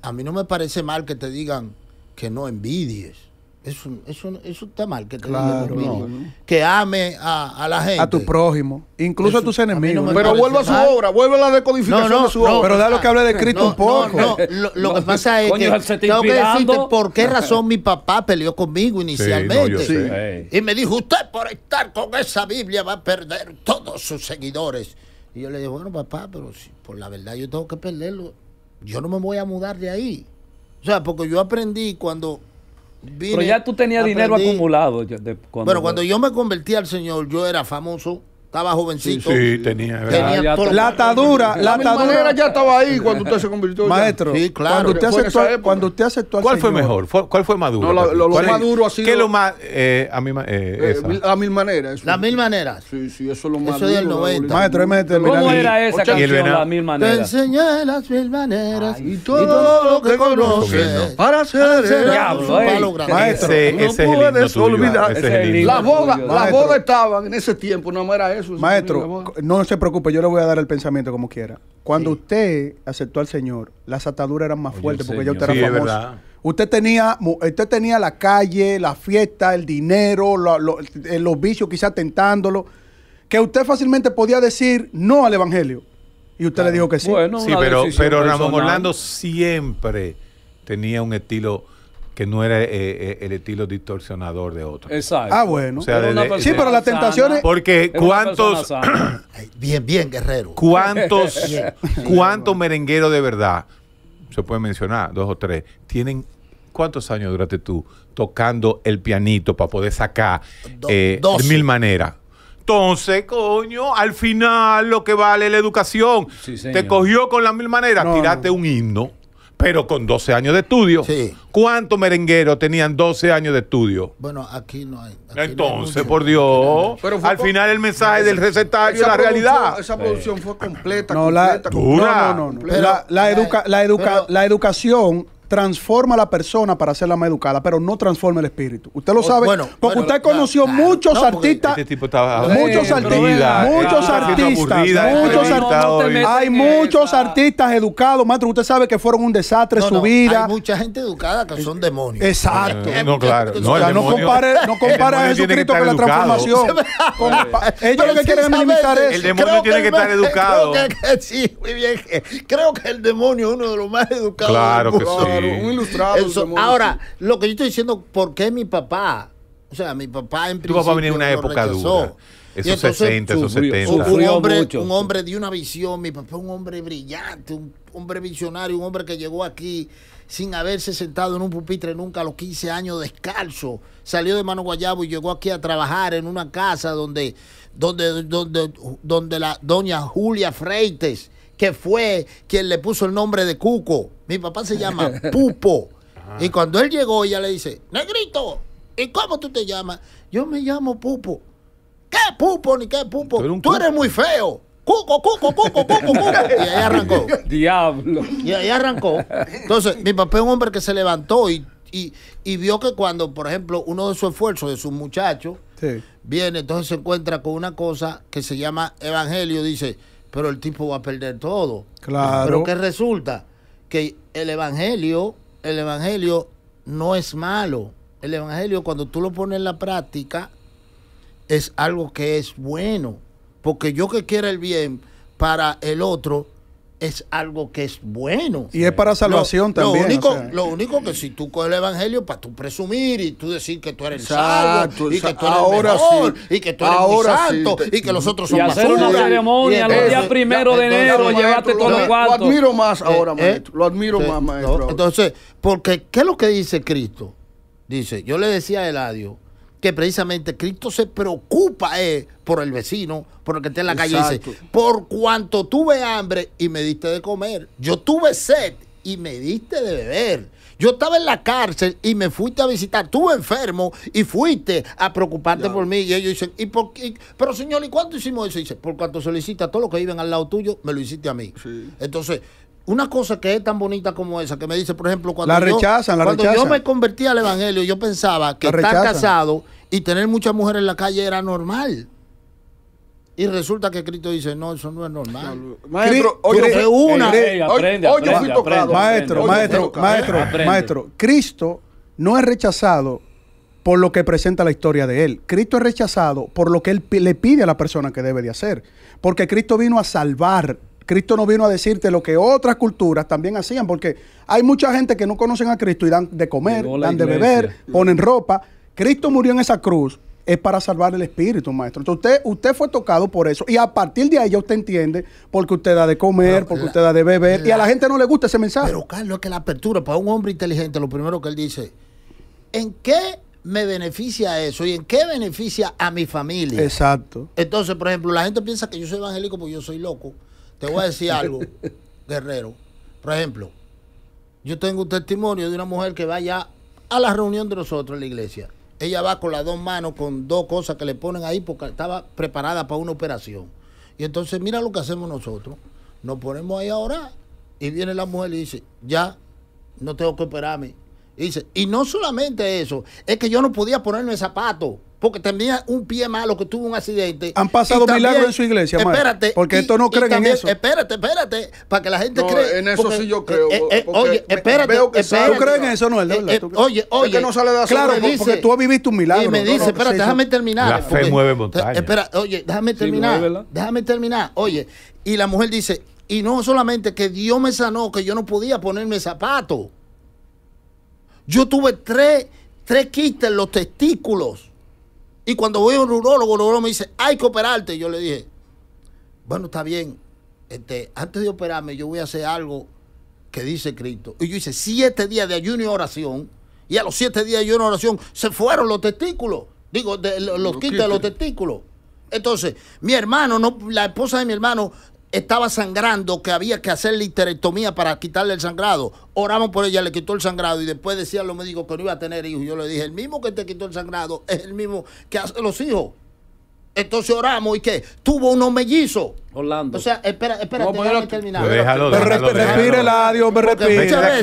a mí no me parece mal que te digan que no envidies eso, está mal que que ame a, la gente. A tu prójimo, incluso a tus enemigos. pero vuelve a su obra, vuelve a la decodificación de su obra. Pero da que hable de Cristo un poco. Lo, que pasa es que tengo que decirte por qué razón mi papá peleó conmigo inicialmente. Y me dijo, usted por estar con esa Biblia va a perder todos sus seguidores. Y yo le dije, bueno papá, pero si, por la verdad yo tengo que perderlo. Yo no me voy a mudar de ahí. O sea, porque yo aprendí cuando pero ya tú tenías dinero acumulado. cuando bueno, cuando yo me convertí al Señor, yo era famoso estaba jovencito. Sí, tenía. tenía la atadura, la atadura. ya estaba ahí cuando usted se convirtió. Maestro, Sí, claro. Cuando usted, aceptó, cuando usted aceptó ¿Cuál fue mejor? ¿Cuál fue Maduro? No, lo, lo, más duro ¿Qué lo más. a mi, eh, a eh, eh, mil maneras. La mil maneras. Sí, sí, eso es lo más. Eso del 90. Maestro, ¿Cómo era esa canción, Las mil maneras? Te enseñé las mil maneras y, todo lo que conoce para ser el diablo. Maestro, no puedes olvidar. Las boga estaban en ese tiempo, no era eso Maestro, no se preocupe, yo le voy a dar el pensamiento como quiera. Cuando usted aceptó al Señor, las ataduras eran más fuertes porque ya usted era famoso. Usted tenía, usted tenía la calle, la fiesta, el dinero, eh, los vicios quizás tentándolo, que usted fácilmente podía decir no al Evangelio. Y usted le dijo que sí. sí, pero, pero Ramón Orlando siempre tenía un estilo que no era eh, eh, el estilo distorsionador de otro. Exacto. Ah, bueno. sí, pero las tentaciones... Porque cuántos... bien, bien, guerrero. ¿Cuántos, merengueros de verdad, se puede mencionar, dos o tres, tienen... ¿Cuántos años duraste tú tocando el pianito para poder sacar de eh, mil maneras? Entonces, coño, al final lo que vale la educación. Te cogió con las mil maneras, tirate un himno pero con 12 años de estudio. ¿Cuántos merengueros tenían 12 años de estudio? Bueno, aquí no hay. Entonces, por Dios, al final el mensaje del recetario es la realidad. Esa producción fue completa. No, la, No, no, no. la, educa, la educación transforma a la persona para hacerla más educada, pero no transforma el espíritu. Usted lo sabe, porque usted conoció muchos artistas, este muchos, artistas muchos artistas, muchos artistas, hay muchos artistas educados, maestro, usted sabe que fueron un desastre su vida. Hay mucha gente educada que son demonios. Exacto. Eh, no, claro. O sea, no, compare, no compare a Jesucristo con la transformación. ellos lo que quieren es minimizar eso. El demonio tiene que estar educado. Creo que sí, muy bien. Creo que el demonio es uno de los más educados. Claro que sí ilustrado. ahora, lo que yo estoy diciendo, ¿por qué mi papá? O sea, mi papá en en una época dura. Esos entonces, 60, esos 70. Un hombre, un hombre de una visión, mi papá, un hombre brillante, un hombre visionario, un hombre que llegó aquí sin haberse sentado en un pupitre nunca a los 15 años descalzo. Salió de Mano Guayabo y llegó aquí a trabajar en una casa donde, donde, donde, donde la doña Julia Freites, que fue quien le puso el nombre de Cuco, mi papá se llama Pupo. Ah. Y cuando él llegó, ella le dice, negrito, ¿y cómo tú te llamas? Yo me llamo Pupo. ¿Qué Pupo ni qué Pupo? Tú eres, muy feo. Cuco, cuco, cuco, cuco, cuco. Y ahí arrancó. Diablo. Y ahí arrancó. Entonces, mi papá es un hombre que se levantó y, vio que cuando, por ejemplo, uno de sus esfuerzos, de sus muchachos, viene, entonces se encuentra con una cosa que se llama evangelio, dice, pero el tipo va a perder todo. Claro. Pero ¿qué resulta? que el evangelio, el evangelio no es malo. El evangelio cuando tú lo pones en la práctica es algo que es bueno, porque yo que quiera el bien para el otro es algo que es bueno. Y es para salvación también. Lo único, que si tú coges el evangelio para tú presumir y tú decir que tú eres santo, y que tú eres mejor, y que tú eres ahora santo y que los otros son y hacer una ceremonia los días primero de enero, llevarte todos los guantes. Lo admiro más eh, ahora, eh, maestro. Lo admiro eh, más, maestro. entonces, porque ¿qué es lo que dice Cristo? Dice, yo le decía a Eladio, que precisamente Cristo se preocupa eh, por el vecino, por el que está en la calle. Dice, por cuanto tuve hambre y me diste de comer, yo tuve sed y me diste de beber. Yo estaba en la cárcel y me fuiste a visitar. Tuve enfermo y fuiste a preocuparte por mí. Y ellos dicen, ¿y por qué? Pero señor, ¿y cuánto hicimos eso? dice, por cuanto solicita a todos los que viven al lado tuyo, me lo hiciste a mí. Entonces, una cosa que es tan bonita como esa, que me dice, por ejemplo, cuando, la rechazan, yo, cuando yo me convertí al Evangelio, yo pensaba que estar casado y tener muchas mujeres en la calle era normal. Y resulta que Cristo dice, no, eso no es normal. Maestro, oye, una. maestro, maestro, maestro, maestro, Cristo no es rechazado por lo que presenta la historia de él. Cristo es rechazado por lo que él le pide a la persona que debe de hacer. Porque Cristo vino a salvar Cristo no vino a decirte lo que otras culturas también hacían, porque hay mucha gente que no conocen a Cristo y dan de comer, dan de beber, ponen ropa. Cristo murió en esa cruz es para salvar el espíritu, maestro. Entonces usted, usted fue tocado por eso. Y a partir de ahí ya usted entiende porque usted da de comer, porque usted da de beber. y a la gente no le gusta ese mensaje. Pero Carlos, es que la apertura para un hombre inteligente, lo primero que él dice, ¿en qué me beneficia eso? ¿Y en qué beneficia a mi familia? Exacto. Entonces, por ejemplo, la gente piensa que yo soy evangélico porque yo soy loco. Te voy a decir algo, guerrero. Por ejemplo, yo tengo un testimonio de una mujer que va ya a la reunión de nosotros en la iglesia. Ella va con las dos manos, con dos cosas que le ponen ahí porque estaba preparada para una operación. Y entonces mira lo que hacemos nosotros. Nos ponemos ahí a orar y viene la mujer y dice, ya, no tengo que operarme. dice, y no solamente eso, es que yo no podía ponerme zapatos porque tenía un pie malo que tuvo un accidente. Han pasado milagros en su iglesia, Espérate. porque esto no creen en eso. Espérate, espérate, para que la gente no, cree. En eso sí yo eh, creo. Eh, eh, oye, espérate. que espérate, ¿Tú en eso, no verdad? oye, oye. que no sale de Claro, porque tú has vivido un milagro. Y me dice, espérate, déjame terminar. La fe mueve montañas. Espera, oye, déjame terminar. déjame terminar. Oye, y la mujer dice, y no solamente que Dios me sanó, que yo no podía ponerme zapato. Yo tuve tres quistes en los testículos y cuando voy a un urólogo, el rurólogo me dice, hay que operarte. Y yo le dije, bueno, está bien. Este, antes de operarme, yo voy a hacer algo que dice Cristo. Y yo hice siete días de ayuno y oración. Y a los siete días de ayuno y oración se fueron los testículos. Digo, los, quita de los testículos. Entonces, mi hermano, no, la esposa de mi hermano estaba sangrando, que había que hacer la histerectomía para quitarle el sangrado. Oramos por ella, le quitó el sangrado y después decía decían los médicos que no iba a tener hijos. Yo le dije, el mismo que te quitó el sangrado es el mismo que hace los hijos. Entonces oramos y que tuvo unos mellizos. Orlando. O sea, espera, espera, no, déjame terminar. Déjalo, respira el me respira.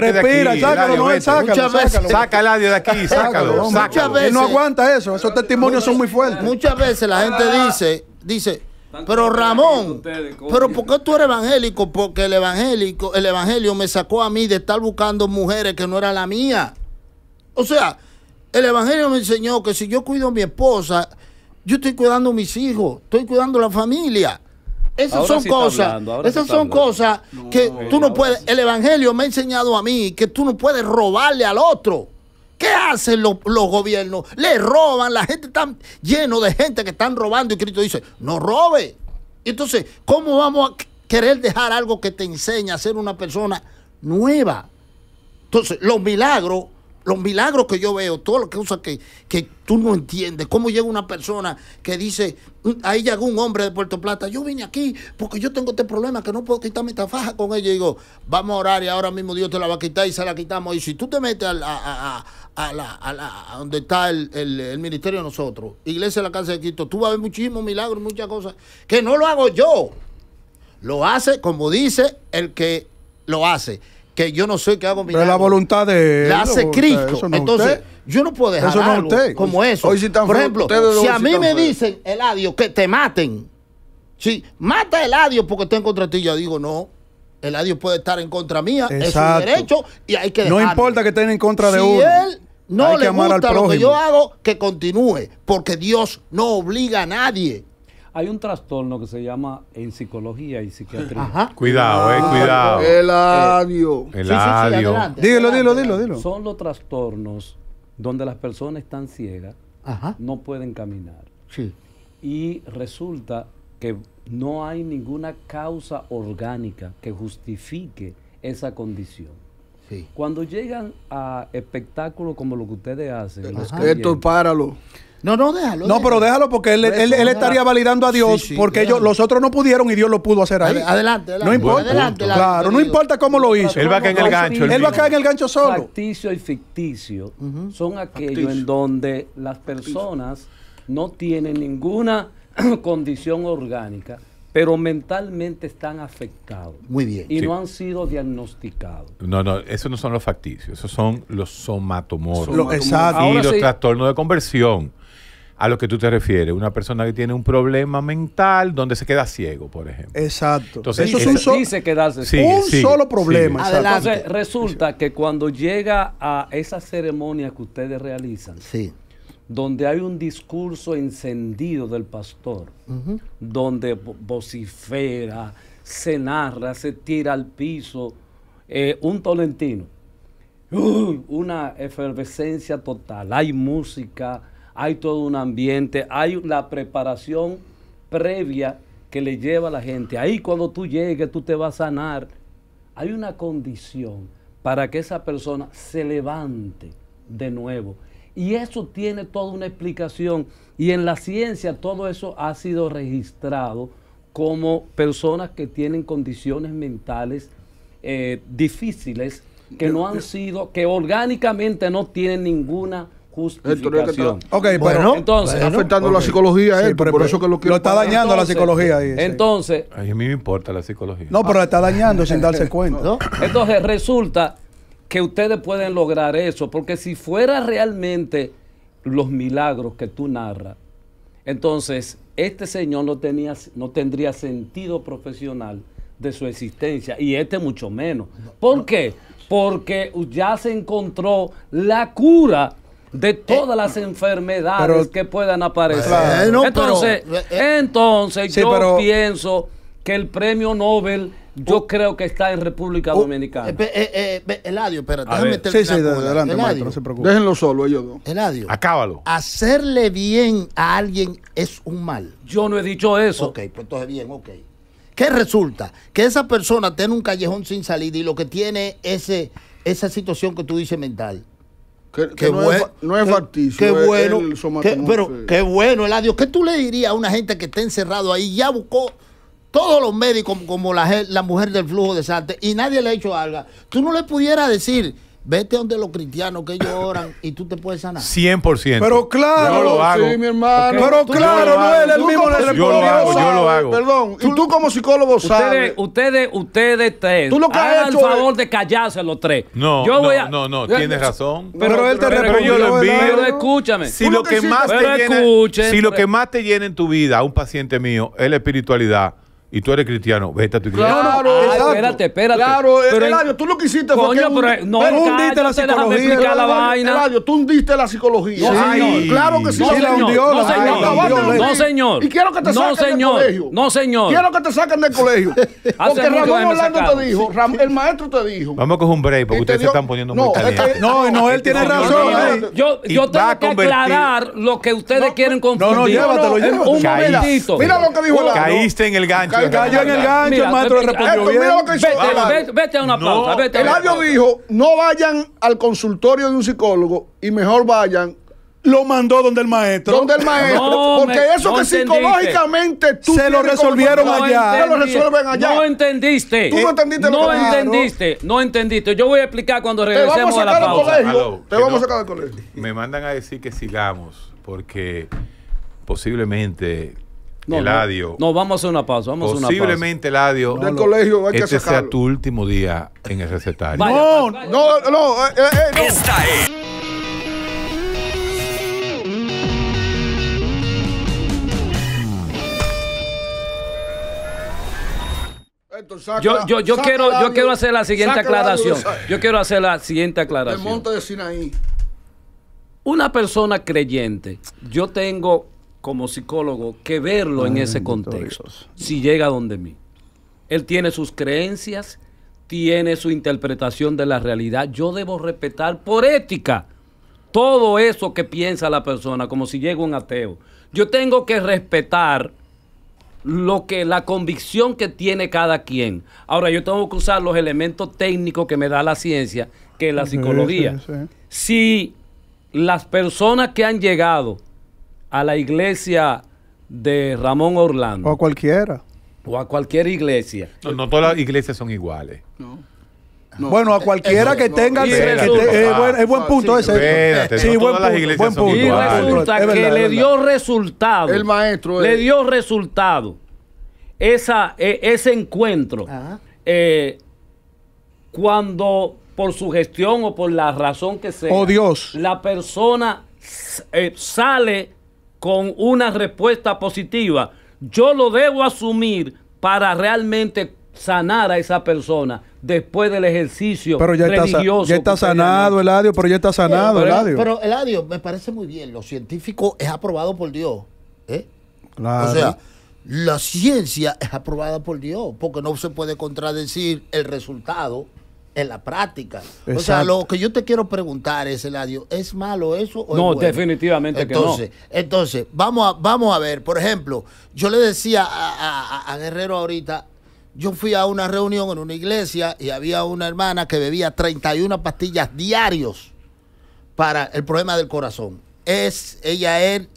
respira, sácalo, sácalo, sácalo. Saca el de aquí, sácalo, sácalo. Muchas no aguanta eso, esos testimonios son muy fuertes. Muchas veces la gente dice, dice, pero Ramón, pero ¿por qué tú eres evangélico? Porque el evangélico, el evangelio me sacó a mí de estar buscando mujeres que no eran la mía. O sea, el evangelio me enseñó que si yo cuido a mi esposa, yo estoy cuidando a mis hijos, estoy cuidando a la familia. Esas son cosas, esas son cosas que tú no puedes. El evangelio me ha enseñado a mí que tú no puedes robarle al otro. ¿Qué hacen los, gobiernos? Le roban, la gente está lleno de gente que están robando y Cristo dice, no robe. Entonces, ¿cómo vamos a querer dejar algo que te enseña a ser una persona nueva? Entonces, los milagros los milagros que yo veo, todas las cosas que, que tú no entiendes, cómo llega una persona que dice, mm, ahí llegó un hombre de Puerto Plata, yo vine aquí porque yo tengo este problema que no puedo quitarme esta faja con ella. Y digo, vamos a orar y ahora mismo Dios te la va a quitar y se la quitamos. Y si tú te metes a, donde está el, ministerio de nosotros, Iglesia de la Casa de Cristo, tú vas a ver muchísimos milagros, muchas cosas, que no lo hago yo. Lo hace, como dice el que lo hace que yo no sé que hago mi Pero la voluntad de la hace Cristo. Entonces, yo no puedo dejar algo como eso. Por ejemplo, si a mí me dicen, el Eladio, que te maten. si mata el adiós porque está en contra de ti. Yo digo, no. el Eladio puede estar en contra mía, es su derecho y hay que dejarlo. No importa que estén en contra de si uno. Él no le gusta lo que yo hago, que continúe, porque Dios no obliga a nadie. Hay un trastorno que se llama en psicología y psiquiatría. Cuidado, eh, ah, cuidado. El adio. Eh, el adio. Dilo, dilo, dilo, Son los trastornos donde las personas están ciegas, no pueden caminar. Sí. Y resulta que no hay ninguna causa orgánica que justifique esa condición. Sí. Cuando llegan a espectáculos como lo que ustedes hacen, esto páralo. No, no, déjalo. No, pero déjalo porque él, estaría validando a Dios porque ellos, los otros no pudieron y Dios lo pudo hacer ahí. Adelante, adelante. No importa. claro, no importa cómo lo hizo. Él va a caer en el gancho. Él va a caer en el gancho solo. ficticio y ficticio son aquellos en donde las personas no tienen ninguna condición orgánica pero mentalmente están afectados. Muy bien. Y no han sido diagnosticados. No, no, esos no son los facticios, esos son los somatomoros. Y los trastornos de conversión. A lo que tú te refieres, una persona que tiene un problema mental donde se queda ciego, por ejemplo. Exacto. Entonces, Eso es un, dice quedarse un solo problema. Adelante. resulta que cuando llega a esa ceremonia que ustedes realizan, sí donde hay un discurso encendido del pastor, donde vocifera, se narra, se tira al piso, eh, un tolentino, una efervescencia total, hay música, hay todo un ambiente, hay la preparación previa que le lleva a la gente. Ahí cuando tú llegues, tú te vas a sanar. Hay una condición para que esa persona se levante de nuevo y eso tiene toda una explicación. Y en la ciencia todo eso ha sido registrado como personas que tienen condiciones mentales eh, difíciles, que no han sido, que orgánicamente no tienen ninguna justificación. Ok, bueno, entonces. Está afectando la psicología él, pero, por eso que lo, lo está dañando la psicología. Ahí, entonces. A mí me importa la psicología. No, pero la está dañando sin darse cuenta. Entonces resulta que ustedes pueden lograr eso, porque si fuera realmente los milagros que tú narras, entonces este señor no, tenía, no tendría sentido profesional de su existencia y este mucho menos. ¿Por qué? Porque ya se encontró la cura de eh, todas las enfermedades que puedan aparecer. Eh, entonces, eh, entonces yo pienso que el premio Nobel yo oh. creo que está en República oh, Dominicana. Eh, eh, eh, Eladio, espérate, déjame meter Sí, sí, adelante, no se preocupe. Déjenlo solo ellos dos. Eladio. Acábalo. Hacerle bien a alguien es un mal. Yo no he dicho eso. Ok, pues entonces bien, ok. ¿Qué resulta? Que esa persona tiene un callejón sin salida y lo que tiene es esa situación que tú dices mental. Que, no, es, no, es, Qué bueno. pero qué bueno, Eladio. ¿Qué tú le dirías a una gente que está encerrado ahí? Y Ya buscó todos los médicos, como la, la mujer del flujo de sangre, y nadie le ha hecho algo, tú no le pudieras decir, vete donde los cristianos que lloran y tú te puedes sanar. 100%. Pero claro, sí, mi hermano. Pero claro, no es el mismo le Yo lo hago, Perdón, y tú como psicólogo sabes. Ustedes, ustedes tres. Tú el favor de callarse los tres. No, yo no, a... no, no, tienes razón. Pero, él te pero yo envío. Pero escúchame. Si lo que, más te llena, si lo que más te llena en tu vida un paciente mío es la espiritualidad y tú eres cristiano, vete a tu iglesia. Claro, espérate, espérate. Claro, tú lo que hiciste fue que un, no, pero la psicología. La, la vaina. tú hundiste la psicología. Claro que sí. No, señor. no, señor. No, señor. Y quiero que te saquen del colegio. No, señor. Quiero que te saquen del colegio. Porque Ramón Orlando te dijo, el maestro te dijo. Vamos a coger un break porque ustedes se están poniendo muy calientes. No, no, él tiene razón. Yo tengo que aclarar lo que ustedes quieren confundir. No, no, llévatelo, llévatelo. Un momentito. Mira lo que dijo Caíste en el gancho el en el gancho, el maestro mira, respondió bien. Mira lo que hizo. Vete, vete, a una pauta. pausa. Vete, el audio dijo, no vayan al consultorio de un psicólogo y mejor vayan lo mandó donde el maestro. Donde el maestro. porque eso que psicológicamente tú. Se lo resolvieron allá. Se lo resuelven allá. No entendiste. Tú no entendiste lo que entendiste. No entendiste. Yo voy a explicar cuando regresemos a, la pausa. Hello, Te vamos a sacar del colegio. Me mandan a decir que sigamos. Porque posiblemente el adiós. No, vamos a hacer una pausa. Vamos posiblemente el una del colegio hay este que sea tu último día en el recetario. no, no, no, eh, eh, eh, no. Esta es. yo, yo, yo quiero, yo quiero hacer la siguiente aclaración. Yo quiero hacer la siguiente aclaración. El monte de Sinaí. Una persona creyente, yo tengo como psicólogo que verlo en ese contexto, si llega donde mí. Él tiene sus creencias, tiene su interpretación de la realidad. Yo debo respetar por ética todo eso que piensa la persona, como si llega un ateo. Yo tengo que respetar lo que la convicción que tiene cada quien. Ahora yo tengo que usar los elementos técnicos que me da la ciencia, que es la psicología. Si las personas que han llegado a la iglesia de Ramón Orlando. O a cualquiera. O a cualquier iglesia. No, todas las iglesias son iguales. bueno, a cualquiera que tenga. es buen punto ese. sí, buen, punto, Y resulta que le dio resultado. El maestro. Le dio resultado. E, ese encuentro. Ah. Eh, cuando por su gestión o por la razón que sea. o oh, Dios. La persona eh, sale con una respuesta positiva, yo lo debo asumir para realmente sanar a esa persona después del ejercicio pero ya Está, ya está sanado, Eladio, pero ya está sanado, el adiós. Pero, el adiós me parece muy bien, lo científico es aprobado por Dios. ¿eh? Claro. O sea, la ciencia es aprobada por Dios, porque no se puede contradecir el resultado en la práctica. O sea, lo que yo te quiero preguntar es, Eladio, ¿es malo eso o No, definitivamente entonces, que no. Entonces, vamos a, vamos a ver, por ejemplo, yo le decía a, Guerrero ahorita, yo fui a una reunión en una iglesia y había una hermana que bebía 31 pastillas diarios para el problema del corazón. Es, ella es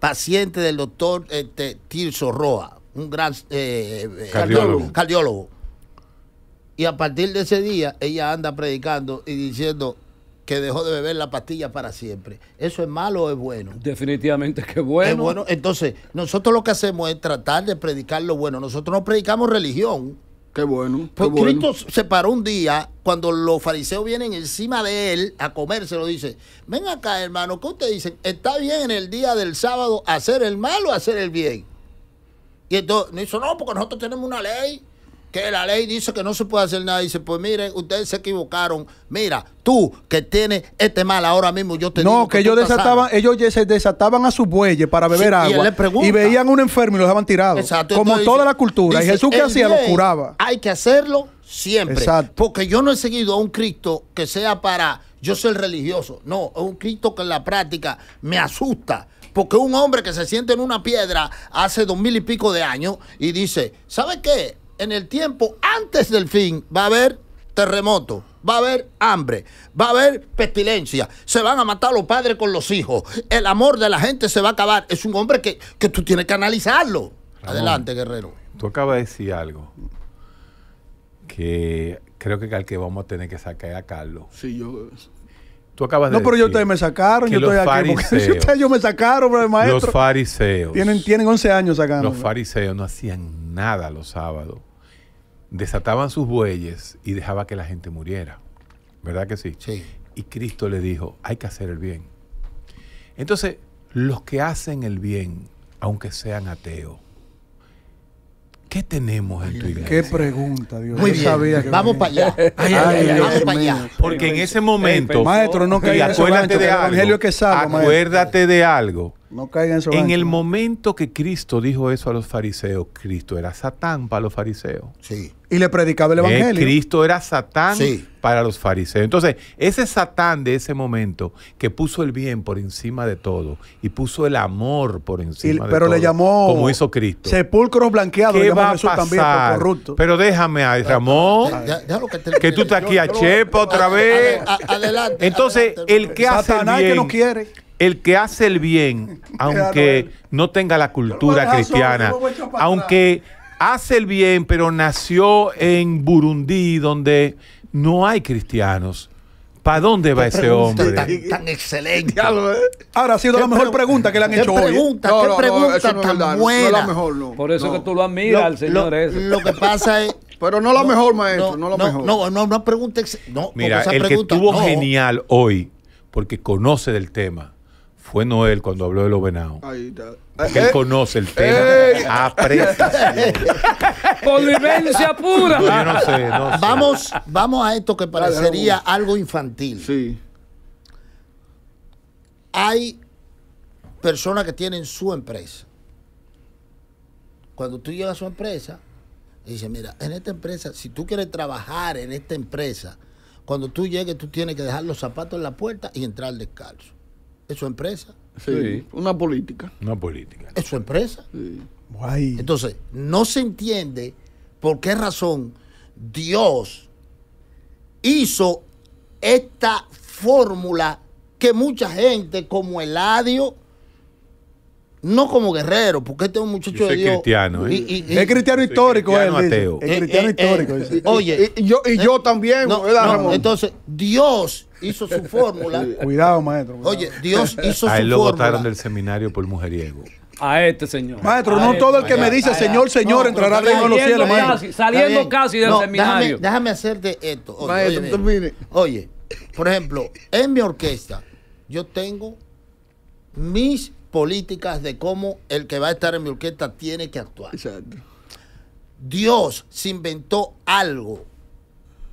paciente del doctor este, Tirso Roa, un gran eh, eh, cardiólogo y a partir de ese día, ella anda predicando y diciendo que dejó de beber la pastilla para siempre. ¿Eso es malo o es bueno? Definitivamente que bueno. Es bueno. Entonces, nosotros lo que hacemos es tratar de predicar lo bueno. Nosotros no predicamos religión. Qué bueno. Pues Cristo se paró un día cuando los fariseos vienen encima de él a lo Dice: Ven acá, hermano, ¿qué usted dice ¿Está bien en el día del sábado hacer el mal o hacer el bien? Y entonces, No, porque nosotros tenemos una ley que la ley dice que no se puede hacer nada. Dice, pues miren, ustedes se equivocaron. Mira, tú que tienes este mal ahora mismo, yo te no, digo no, que ellos desataban, ellos se desataban a sus bueyes para beber agua. Y, veían un enfermo y los dejaban tirado. como toda la cultura. y Jesús que hacía lo curaba. Hay que hacerlo siempre. Exacto. Porque yo no he seguido a un Cristo que sea para yo soy religioso. No, es un Cristo que en la práctica me asusta. Porque un hombre que se siente en una piedra hace dos mil y pico de años y dice, ¿sabe qué? en el tiempo antes del fin va a haber terremoto, va a haber hambre, va a haber pestilencia, se van a matar los padres con los hijos, el amor de la gente se va a acabar. Es un hombre que, tú tienes que analizarlo. Adelante, guerrero. Tú acabas de decir algo que creo que al que vamos a tener que sacar a Carlos. Sí, yo. Tú acabas de No, pero yo ustedes me sacaron, yo estoy aquí. yo me sacaron, maestro. Los fariseos. Tienen, tienen 11 años sacando. Los fariseos no hacían nada los sábados desataban sus bueyes y dejaba que la gente muriera. ¿Verdad que sí? Sí. Y Cristo le dijo, hay que hacer el bien. Entonces, los que hacen el bien, aunque sean ateos, ¿Qué tenemos en tu iglesia? Qué pregunta, Dios. Muy vamos para allá. vamos para allá. Porque en ese momento. no Acuérdate, de algo. acuérdate de algo. No en En el momento que Cristo dijo eso a los fariseos, Cristo era Satán para los fariseos. Sí. Y le predicaba el eh, Evangelio. Cristo era Satán para los fariseos. Entonces, ese Satán de ese momento que puso el bien por encima de todo y puso el amor por encima de pero todo. Pero le llamó. Como hizo Cristo. Sepulcros blanqueados. Pero déjame, a Ramón. que, tú estás aquí a Chepa otra vez. adelante. Entonces, el que hace el que quiere el que hace el bien, aunque eh. no tenga la cultura cristiana, aunque hace el bien, pero nació en Burundi, donde no hay cristianos. ¿Para dónde va ese hombre? Tan, excelente. Ahora ha sido la mejor pregunta que le han hecho ¿eh? pregunta, hoy. No, ¿Qué pregunta tan buena? Es la mejor, Por eso que tú lo admiras al señor lo, Lo que pasa es... Pero no la mejor, maestro, no, la mejor. No, no, una pregunta... No, Mira, el que estuvo genial hoy, porque conoce del tema, fue Noel cuando habló de los venados. él eh, conoce el tema eh. ¡Polivencia pura. Vamos, vamos a esto que parecería algo infantil. Sí. Hay personas que tienen su empresa. Cuando tú llegas a su empresa, dice, mira, en esta empresa, si tú quieres trabajar en esta empresa, cuando tú llegues, tú tienes que dejar los zapatos en la puerta y entrar descalzo es su empresa. Sí, una política. Una política. Es su empresa. Guay. Entonces, no se entiende por qué razón Dios hizo esta fórmula que mucha gente como Eladio no como guerrero, porque este es un muchacho de Dios. cristiano, ¿eh? es cristiano histórico, Es cristiano eh, eh, eh, histórico. oye, y yo, también. entonces, Dios hizo su fórmula. Cuidado, maestro. Oye, Dios hizo su fórmula. A él lo votaron del seminario por mujeriego. A este señor. Maestro, no este todo el que me dice señor, señor entrará bien en los cielos, maestro. Saliendo casi del seminario. Déjame, hacerte esto. Oye, maestro, oye, por ejemplo, en mi orquesta yo tengo mis políticas de cómo el que va a estar en mi orquesta tiene que actuar. Exacto. Dios se inventó algo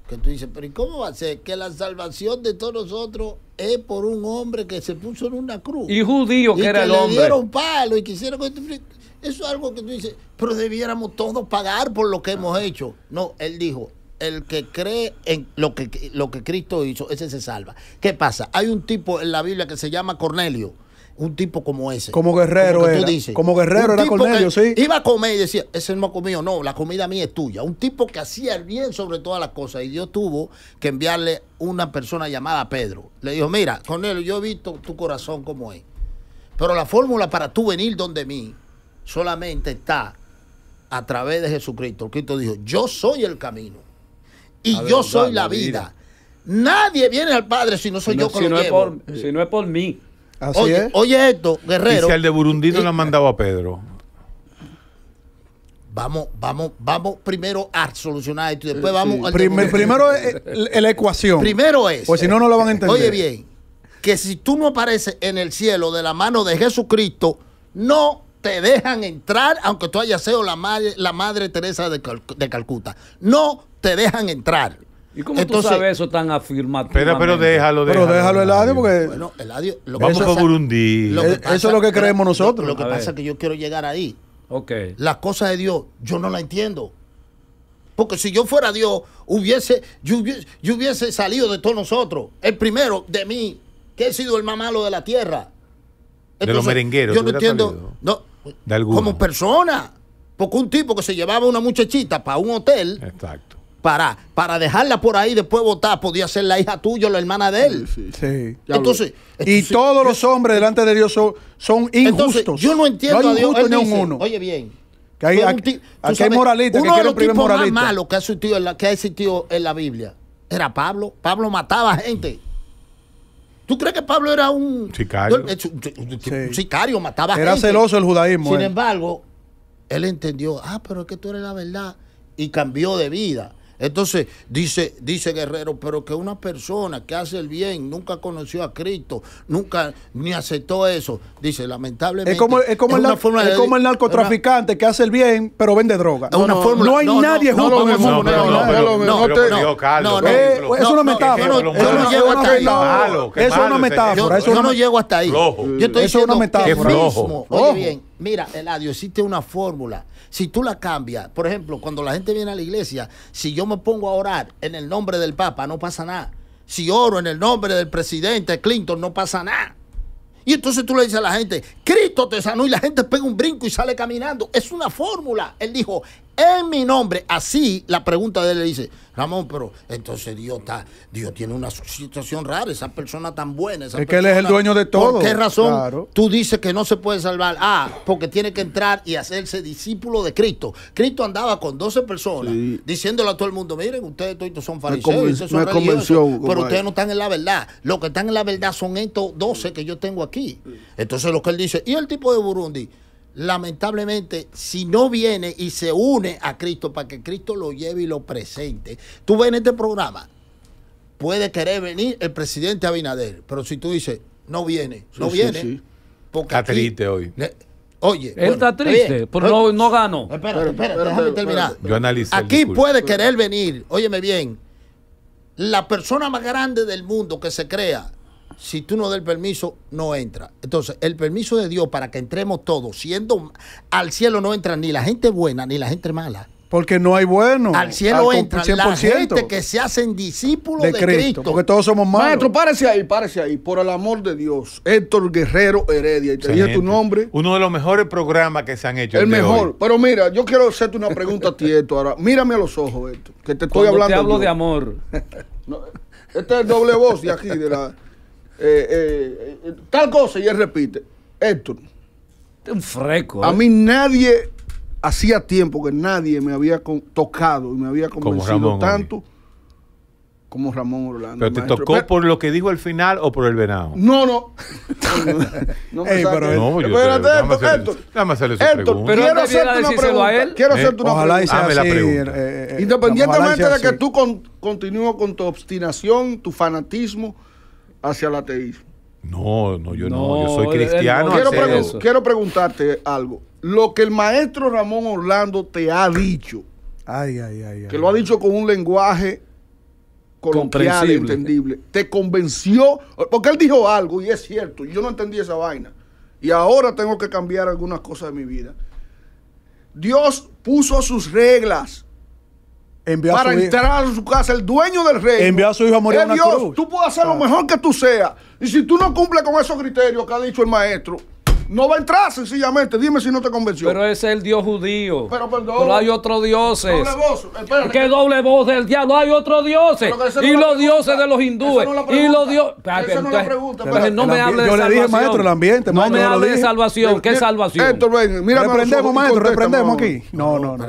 que tú dices, pero ¿y cómo va a ser que la salvación de todos nosotros es por un hombre que se puso en una cruz? Y judío que era que el le dieron palo y quisieron Eso es algo que tú dices, pero debiéramos todos pagar por lo que hemos hecho. No, él dijo, el que cree en lo que, lo que Cristo hizo, ese se salva. ¿Qué pasa? Hay un tipo en la Biblia que se llama Cornelio un tipo como ese. Como guerrero como era. como guerrero era Cornelio, sí. Iba a comer y decía, ese no ha comido, no, la comida mía es tuya. Un tipo que hacía el bien sobre todas las cosas. Y Dios tuvo que enviarle una persona llamada Pedro. Le dijo, mira, Cornelio, yo he visto tu corazón como es. Pero la fórmula para tú venir donde mí solamente está a través de Jesucristo. Cristo dijo, yo soy el camino. Y yo soy la, vida. Nadie viene al Padre si no soy yo que si si no es por mí oye, esto, Guerrero. Y si al de burundito no eh, lo han mandado a Pedro. Vamos, vamos, vamos primero a solucionar esto y después vamos Primero es la ecuación. Primero es. Pues si no, no lo van a entender. Oye bien, que si tú no apareces en el cielo de la mano de Jesucristo, no te dejan entrar, aunque tú hayas sido la madre, Teresa de Calcuta. No te dejan entrar. ¿Y cómo tú sabes eso tan afirmativo? Pero, pero déjalo, déjalo. Pero déjalo, porque. Bueno, vamos por Burundi. Eh, eso es lo que creemos nosotros. Lo, que pasa es que yo quiero llegar ahí. Ok. Las cosas de Dios, yo no la entiendo. Porque si yo fuera Dios, hubiese, yo, hubiese, salido de todos nosotros. El primero de mí, que he sido el más malo de la tierra. de los merengueros. Yo no entiendo. No, como persona. Porque un tipo que se llevaba una muchachita para un hotel. Exacto para, para dejarla por ahí, después votar, podía ser la hija tuya o la hermana de él. Entonces, y todos los hombres delante de Dios son, son injustos. yo no entiendo a Dios. Ni uno. Oye bien. Que hay, aquí, hay moralistas más malos que ha, existido en la, que en la Biblia era Pablo. Pablo mataba gente. ¿Tú crees que Pablo era un sicario? Eh, un sicario, mataba era gente. Era celoso el judaísmo. Sin eh. embargo, él entendió, ah, pero es que tú eres la verdad y cambió de vida. Entonces, dice, dice Guerrero, pero que una persona que hace el bien nunca conoció a Cristo, nunca ni aceptó eso. Dice, lamentablemente. Es como, es como, el, es como el, narcotraficante que hace el bien, pero vende droga. No, una no, no hay no, nadie justo en el mundo. No, no, Es una metáfora. no hasta Eso es una metáfora. Yo no llego hasta ahí. Yo estoy diciendo que mismo, oye bien, Mira, Eladio, existe una fórmula. Si tú la cambias, por ejemplo, cuando la gente viene a la iglesia, si yo me pongo a orar en el nombre del Papa, no pasa nada. Si oro en el nombre del presidente Clinton, no pasa nada. Y entonces tú le dices a la gente, Cristo te sanó y la gente pega un brinco y sale caminando. Es una fórmula. Él dijo, en mi nombre. Así la pregunta de él le dice, Ramón, pero entonces Dios está, Dios tiene una situación rara, esa persona tan buena. Esa es que él es el dueño de todo. ¿Por qué razón tú dices que no se puede salvar? Ah, porque tiene que entrar y hacerse discípulo de Cristo. Cristo andaba con 12 personas diciéndole a todo el mundo, miren, ustedes son fariseos, pero ustedes no están en la verdad. Lo que están en la verdad son estos 12 que yo tengo aquí. Entonces lo que él dice, y el tipo de Burundi, lamentablemente, si no viene y se une a Cristo para que Cristo lo lleve y lo presente, tú ves en este programa, puede querer venir el presidente Abinader, pero si tú dices, no viene, no viene. está triste hoy. oye, él está triste, pero no, no ganó. Espera, déjame terminar. Aquí puede querer venir, óyeme bien, la persona más grande del mundo que se crea, si tú no das el permiso, no entra. Entonces, el permiso de Dios para que entremos todos, siendo al cielo no entra ni la gente buena ni la gente mala. Porque no hay bueno. Al cielo entra 100%. la gente que se hacen discípulos de, Cristo, Porque todos somos malos. Maestro, párese ahí, párese ahí. Por el amor de Dios. Héctor Guerrero Heredia. te tu nombre. Uno de los mejores programas que se han hecho. El, mejor. Pero mira, yo quiero hacerte una pregunta a ti, Héctor. Ahora, mírame a los ojos, Héctor. Que te estoy hablando. Te hablo de amor. este es el doble voz de aquí, de la. Eh, eh, eh, tal cosa y él repite. Héctor. Este un freco. A eh. mí nadie, hacía tiempo que nadie me había tocado y me había convencido tanto como Ramón Orlando. ¿Pero te tocó por lo que dijo al final o por el venado? No, no. no, me Ey, pero no, yo Héctor, Héctor. hacerle eh, quiero hacerte una pregunta. él? Quiero una ojalá pregunta. la Independientemente de que tú con, continúes con tu obstinación, tu fanatismo hacia el ateísmo. No, no, yo no, yo soy eh, cristiano. Eh, quiero, preguntarte algo. Lo que el maestro Ramón Orlando te ha dicho, ay, ay, ay, que lo ha dicho con un lenguaje comprensible entendible, te convenció, porque él dijo algo y es cierto, yo no entendí esa vaina. Y ahora tengo que cambiar algunas cosas de mi vida. Dios puso sus reglas para su entrar a su casa, el dueño del rey. Enviar a su hijo a morir en Dios, Tú puedes hacer lo ah. mejor que tú seas. Y si tú no cumples con esos criterios que ha dicho el maestro, no va a entrar sencillamente. Dime si no te convenció. Pero ese es el Dios judío. Pero perdón. No hay otros dioses. Doble voz. ¿Qué que... doble voz del diablo? Hay otros dioses. Y los dioses de los hindúes. Eso no y los dioses. Ah, Eso no, la pregunta, no me hable de salvación. Yo le dije, maestro, el ambiente. No me hable de salvación. ¿Qué salvación? Héctor, ven. Mira, reprendemos, maestro. Reprendemos aquí. No, no, no.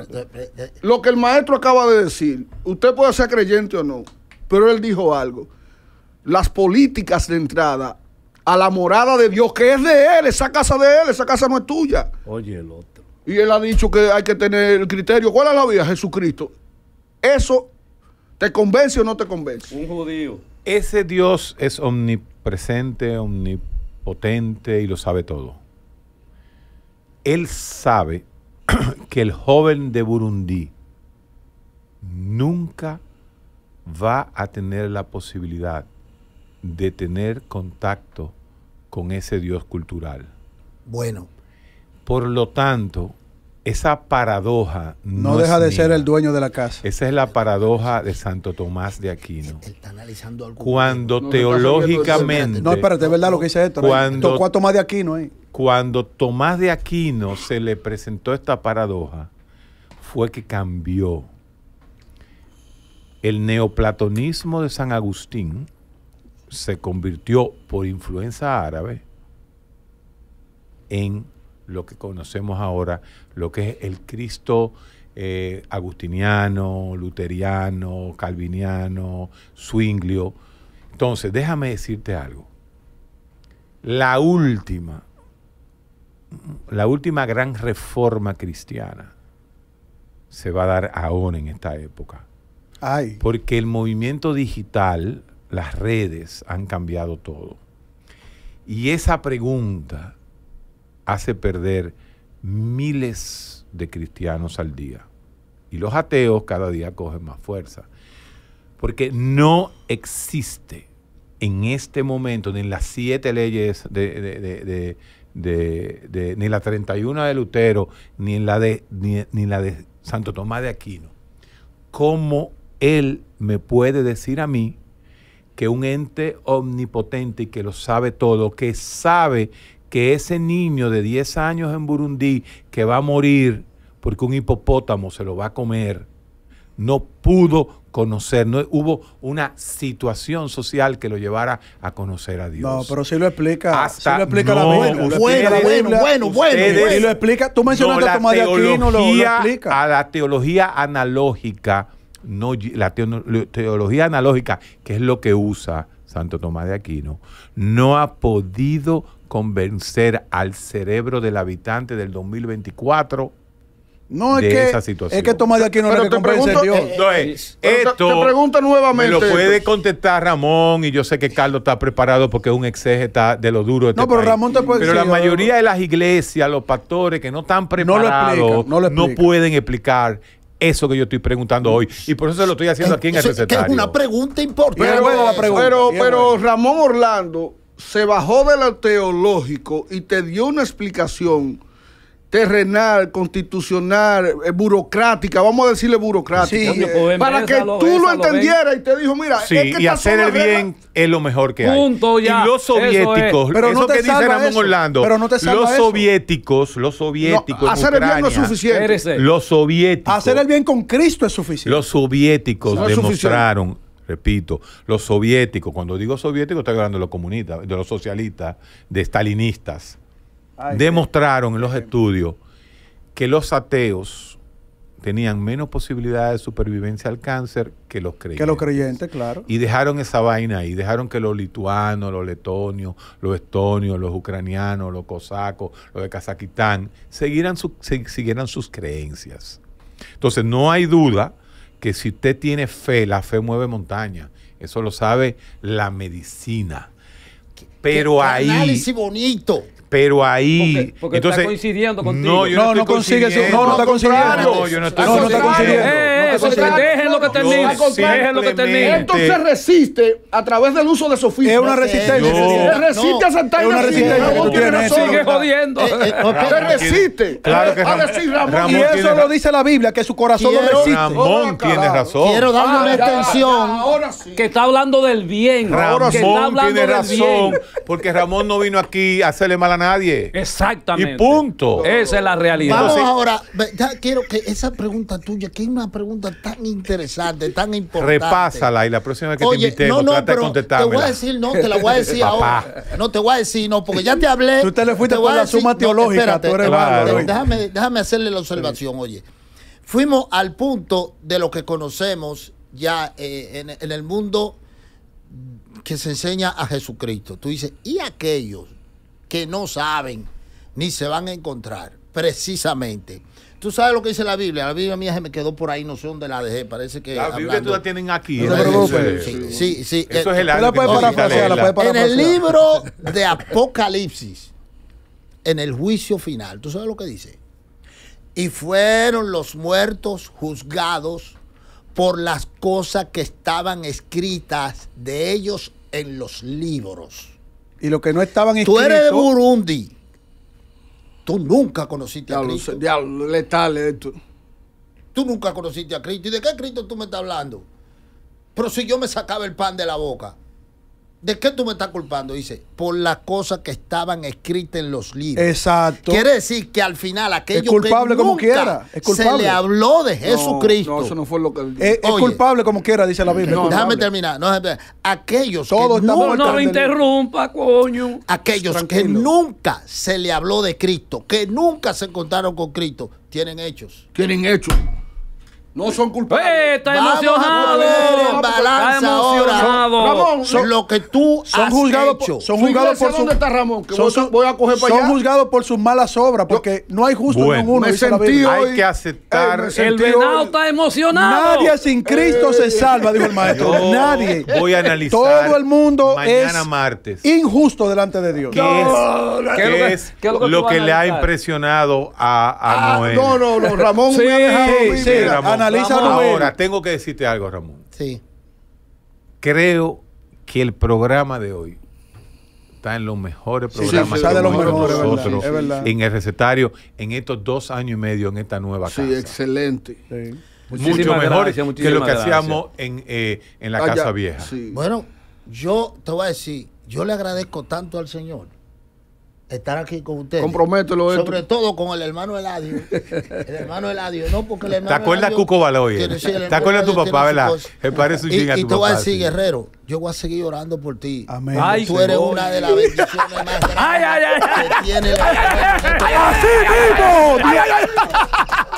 Lo que el maestro acaba de decir, usted puede ser creyente o no, pero él dijo algo. Las políticas de entrada a la morada de Dios, que es de Él, esa casa de Él, esa casa no es tuya. Oye, el otro. Y Él ha dicho que hay que tener el criterio. ¿Cuál es la vida? Jesucristo. Eso, ¿te convence o no te convence? Un judío. Ese Dios es omnipresente, omnipotente y lo sabe todo. Él sabe que el joven de Burundi nunca va a tener la posibilidad de tener contacto con ese Dios cultural. Bueno. Por lo tanto, esa paradoja... No, no deja de ser el dueño de la casa. Esa es la paradoja de Santo Tomás de Aquino. analizando algo. Cuando teológicamente... No, espérate, es verdad lo que dice ¿eh? esto. Cuando, de Aquino. ¿eh? Cuando Tomás de Aquino se le presentó esta paradoja, fue que cambió el neoplatonismo de San Agustín se convirtió por influencia árabe en lo que conocemos ahora, lo que es el Cristo eh, agustiniano, luteriano, calviniano, swinglio. Entonces, déjame decirte algo. La última, la última gran reforma cristiana se va a dar aún en esta época. Porque el movimiento digital las redes han cambiado todo. Y esa pregunta hace perder miles de cristianos al día. Y los ateos cada día cogen más fuerza. Porque no existe en este momento, ni en las siete leyes de, de, ni la 31 de Lutero, ni en la de, la de Santo Tomás de Aquino, cómo él me puede decir a mí que un ente omnipotente y que lo sabe todo, que sabe que ese niño de 10 años en Burundi que va a morir porque un hipopótamo se lo va a comer, no pudo conocer, no hubo una situación social que lo llevara a conocer a Dios. No, pero si lo explica, Hasta lo explica la Biblia. Bueno, bueno, bueno, bueno, Y lo explica, tú mencionaste de Aquino, lo explica. A la teología analógica no, la teología analógica, que es lo que usa Santo Tomás de Aquino, no ha podido convencer al cerebro del habitante del 2024 no, de es que, esa situación. Es que Tomás de Aquino no te eh, eh, esto te pregunto nuevamente. Me lo puede contestar Ramón y yo sé que Carlos está preparado porque es un exégeta de lo duro. no, este pero Pero la mayoría eh, de las iglesias, los pastores que no están preparados, no, lo no, no pueden explicar eso que yo estoy preguntando hoy. Y por eso se lo estoy haciendo aquí en el recetario. Es una pregunta importante. Pero, Ramón Orlando se bajó del teológico y te dio una explicación terrenal, constitucional, eh, burocrática, vamos a decirle burocrática, pues, para que tú lo entendieras y te dijo, mira, que y hacer el bien es lo mejor que hay. y los soviéticos, eso, pero no te que dice Ramón Orlando, los soviéticos, los soviéticos, hacer el bien no es suficiente. Los soviéticos, hacer el bien con Cristo es suficiente. Los soviéticos demostraron repito, los soviéticos, cuando digo soviéticos estoy hablando de los comunistas, de los socialistas, de stalinistas, demostraron en los estudios que los ateos tenían menos posibilidades de supervivencia al cáncer que los creyentes. Que los creyentes, claro. Y dejaron esa vaina ahí, dejaron que los lituanos, los letonios, los estonios, los ucranianos, los cosacos, los de Kazajistán, siguieran, siguieran sus creencias. Entonces, no hay duda que si usted tiene fe, la fe mueve montaña. Eso lo sabe la medicina. Pero ahí. bonito. Pero ahí. Porque, está coincidiendo contigo. No, no, no, no consigue No, no está consiguiendo. No, yo no estoy No, está consiguiendo. Eh, dejen lo que termine. Dejen lo que termine. Entonces resiste a través del uso de físico. Es una resistencia. resiste a sentar Es una resistencia que razón Sigue jodiendo. Eh, eh, Se resiste. Claro que Ramón. Y eso lo dice la Biblia, que su corazón lo resiste. Ramón tiene razón. Quiero darle ah, una extensión. Ahora sí. Que está hablando del bien. Ramón tiene razón. Porque Ramón no vino aquí a hacerle mala nadie. Exactamente. Y punto. Esa es la realidad. Vamos ahora, ya quiero que esa pregunta tuya, que es una pregunta tan interesante, tan importante. Repásala y la próxima vez que te Oye, no, no, pero Te voy a decir, no, te la voy a decir ahora. No, te voy a decir, no, porque ya te hablé. Tú te le fuiste con la suma teológica, espérate, claro, déjame, déjame hacerle la observación, oye. Fuimos al punto de lo que conocemos ya eh, en, en, el mundo que se enseña a Jesucristo. Tú dices, ¿y aquellos? que no saben ni se van a encontrar, precisamente. Tú sabes lo que dice la Biblia. La Biblia mía se me quedó por ahí, no sé dónde la dejé. Parece que. La Biblia tú la tienen aquí. ¿eh? Sí, sí. Eso es eh, el eh, En el libro de Apocalipsis, en el juicio final, tú sabes lo que dice. Y fueron los muertos juzgados por las cosas que estaban escritas de ellos en los libros. Y lo que no estaban inscritos. Tú eres de Burundi. Tú nunca conociste a Cristo. Diablo, letal esto. Tú nunca conociste a Cristo. ¿Y de qué Cristo tú me estás hablando? Pero si yo me sacaba el pan de la boca. ¿De qué tú me estás culpando? Dice, por las cosas que estaban escritas en los libros. Exacto. Quiere decir que al final aquello es culpable como quiera. se le habló de Jesucristo. No, eso no fue lo que Es, culpable como quiera, dice la Biblia. déjame terminar. No, aquellos que lo interrumpa, coño. Aquellos que nunca se le habló de Cristo, que nunca se encontraron con Cristo, tienen hechos. Tienen hechos. No son culpables. ¡Eh, está emocionado. Está emocionado. Ramón, son, lo que tú son has juzgados son juzgados por voy a coger para son juzgados por sus malas obras, porque no, hay justo bueno, ninguno. Me hay que aceptar. Eh, el venado está emocionado. Nadie sin Cristo se eh. salva, dijo el maestro. Nadie. Voy a analizar. Todo el mundo es injusto delante de Dios. ¿Qué es, ¿qué es lo que, le ha impresionado a, ah, Noé? No, no, Ramón me ha dejado Ahora, tengo que decirte algo, Ramón. Sí. Creo que el programa de hoy está en los mejores programas que sí, de nosotros en el recetario en estos dos años y medio en esta nueva casa. Sí, excelente. Mucho mejor que lo que hacíamos en, eh, la ah, casa vieja. Bueno, yo te voy a decir, yo le agradezco tanto al Señor estar aquí con ustedes. Comprometelo. Sobre todo con el hermano Eladio. El hermano Eladio, no porque el hermano. ¿Te acuerdas Cuco Baloy? ¿Te acuerdas tu papá, verdad? Me parece un chingado. Y, y te a decir, Guerrero, yo voy a seguir orando por ti. Amén. Tú eres una de las bendiciones más grandes ay, ay, ay, que tiene la. ¡Así mismo!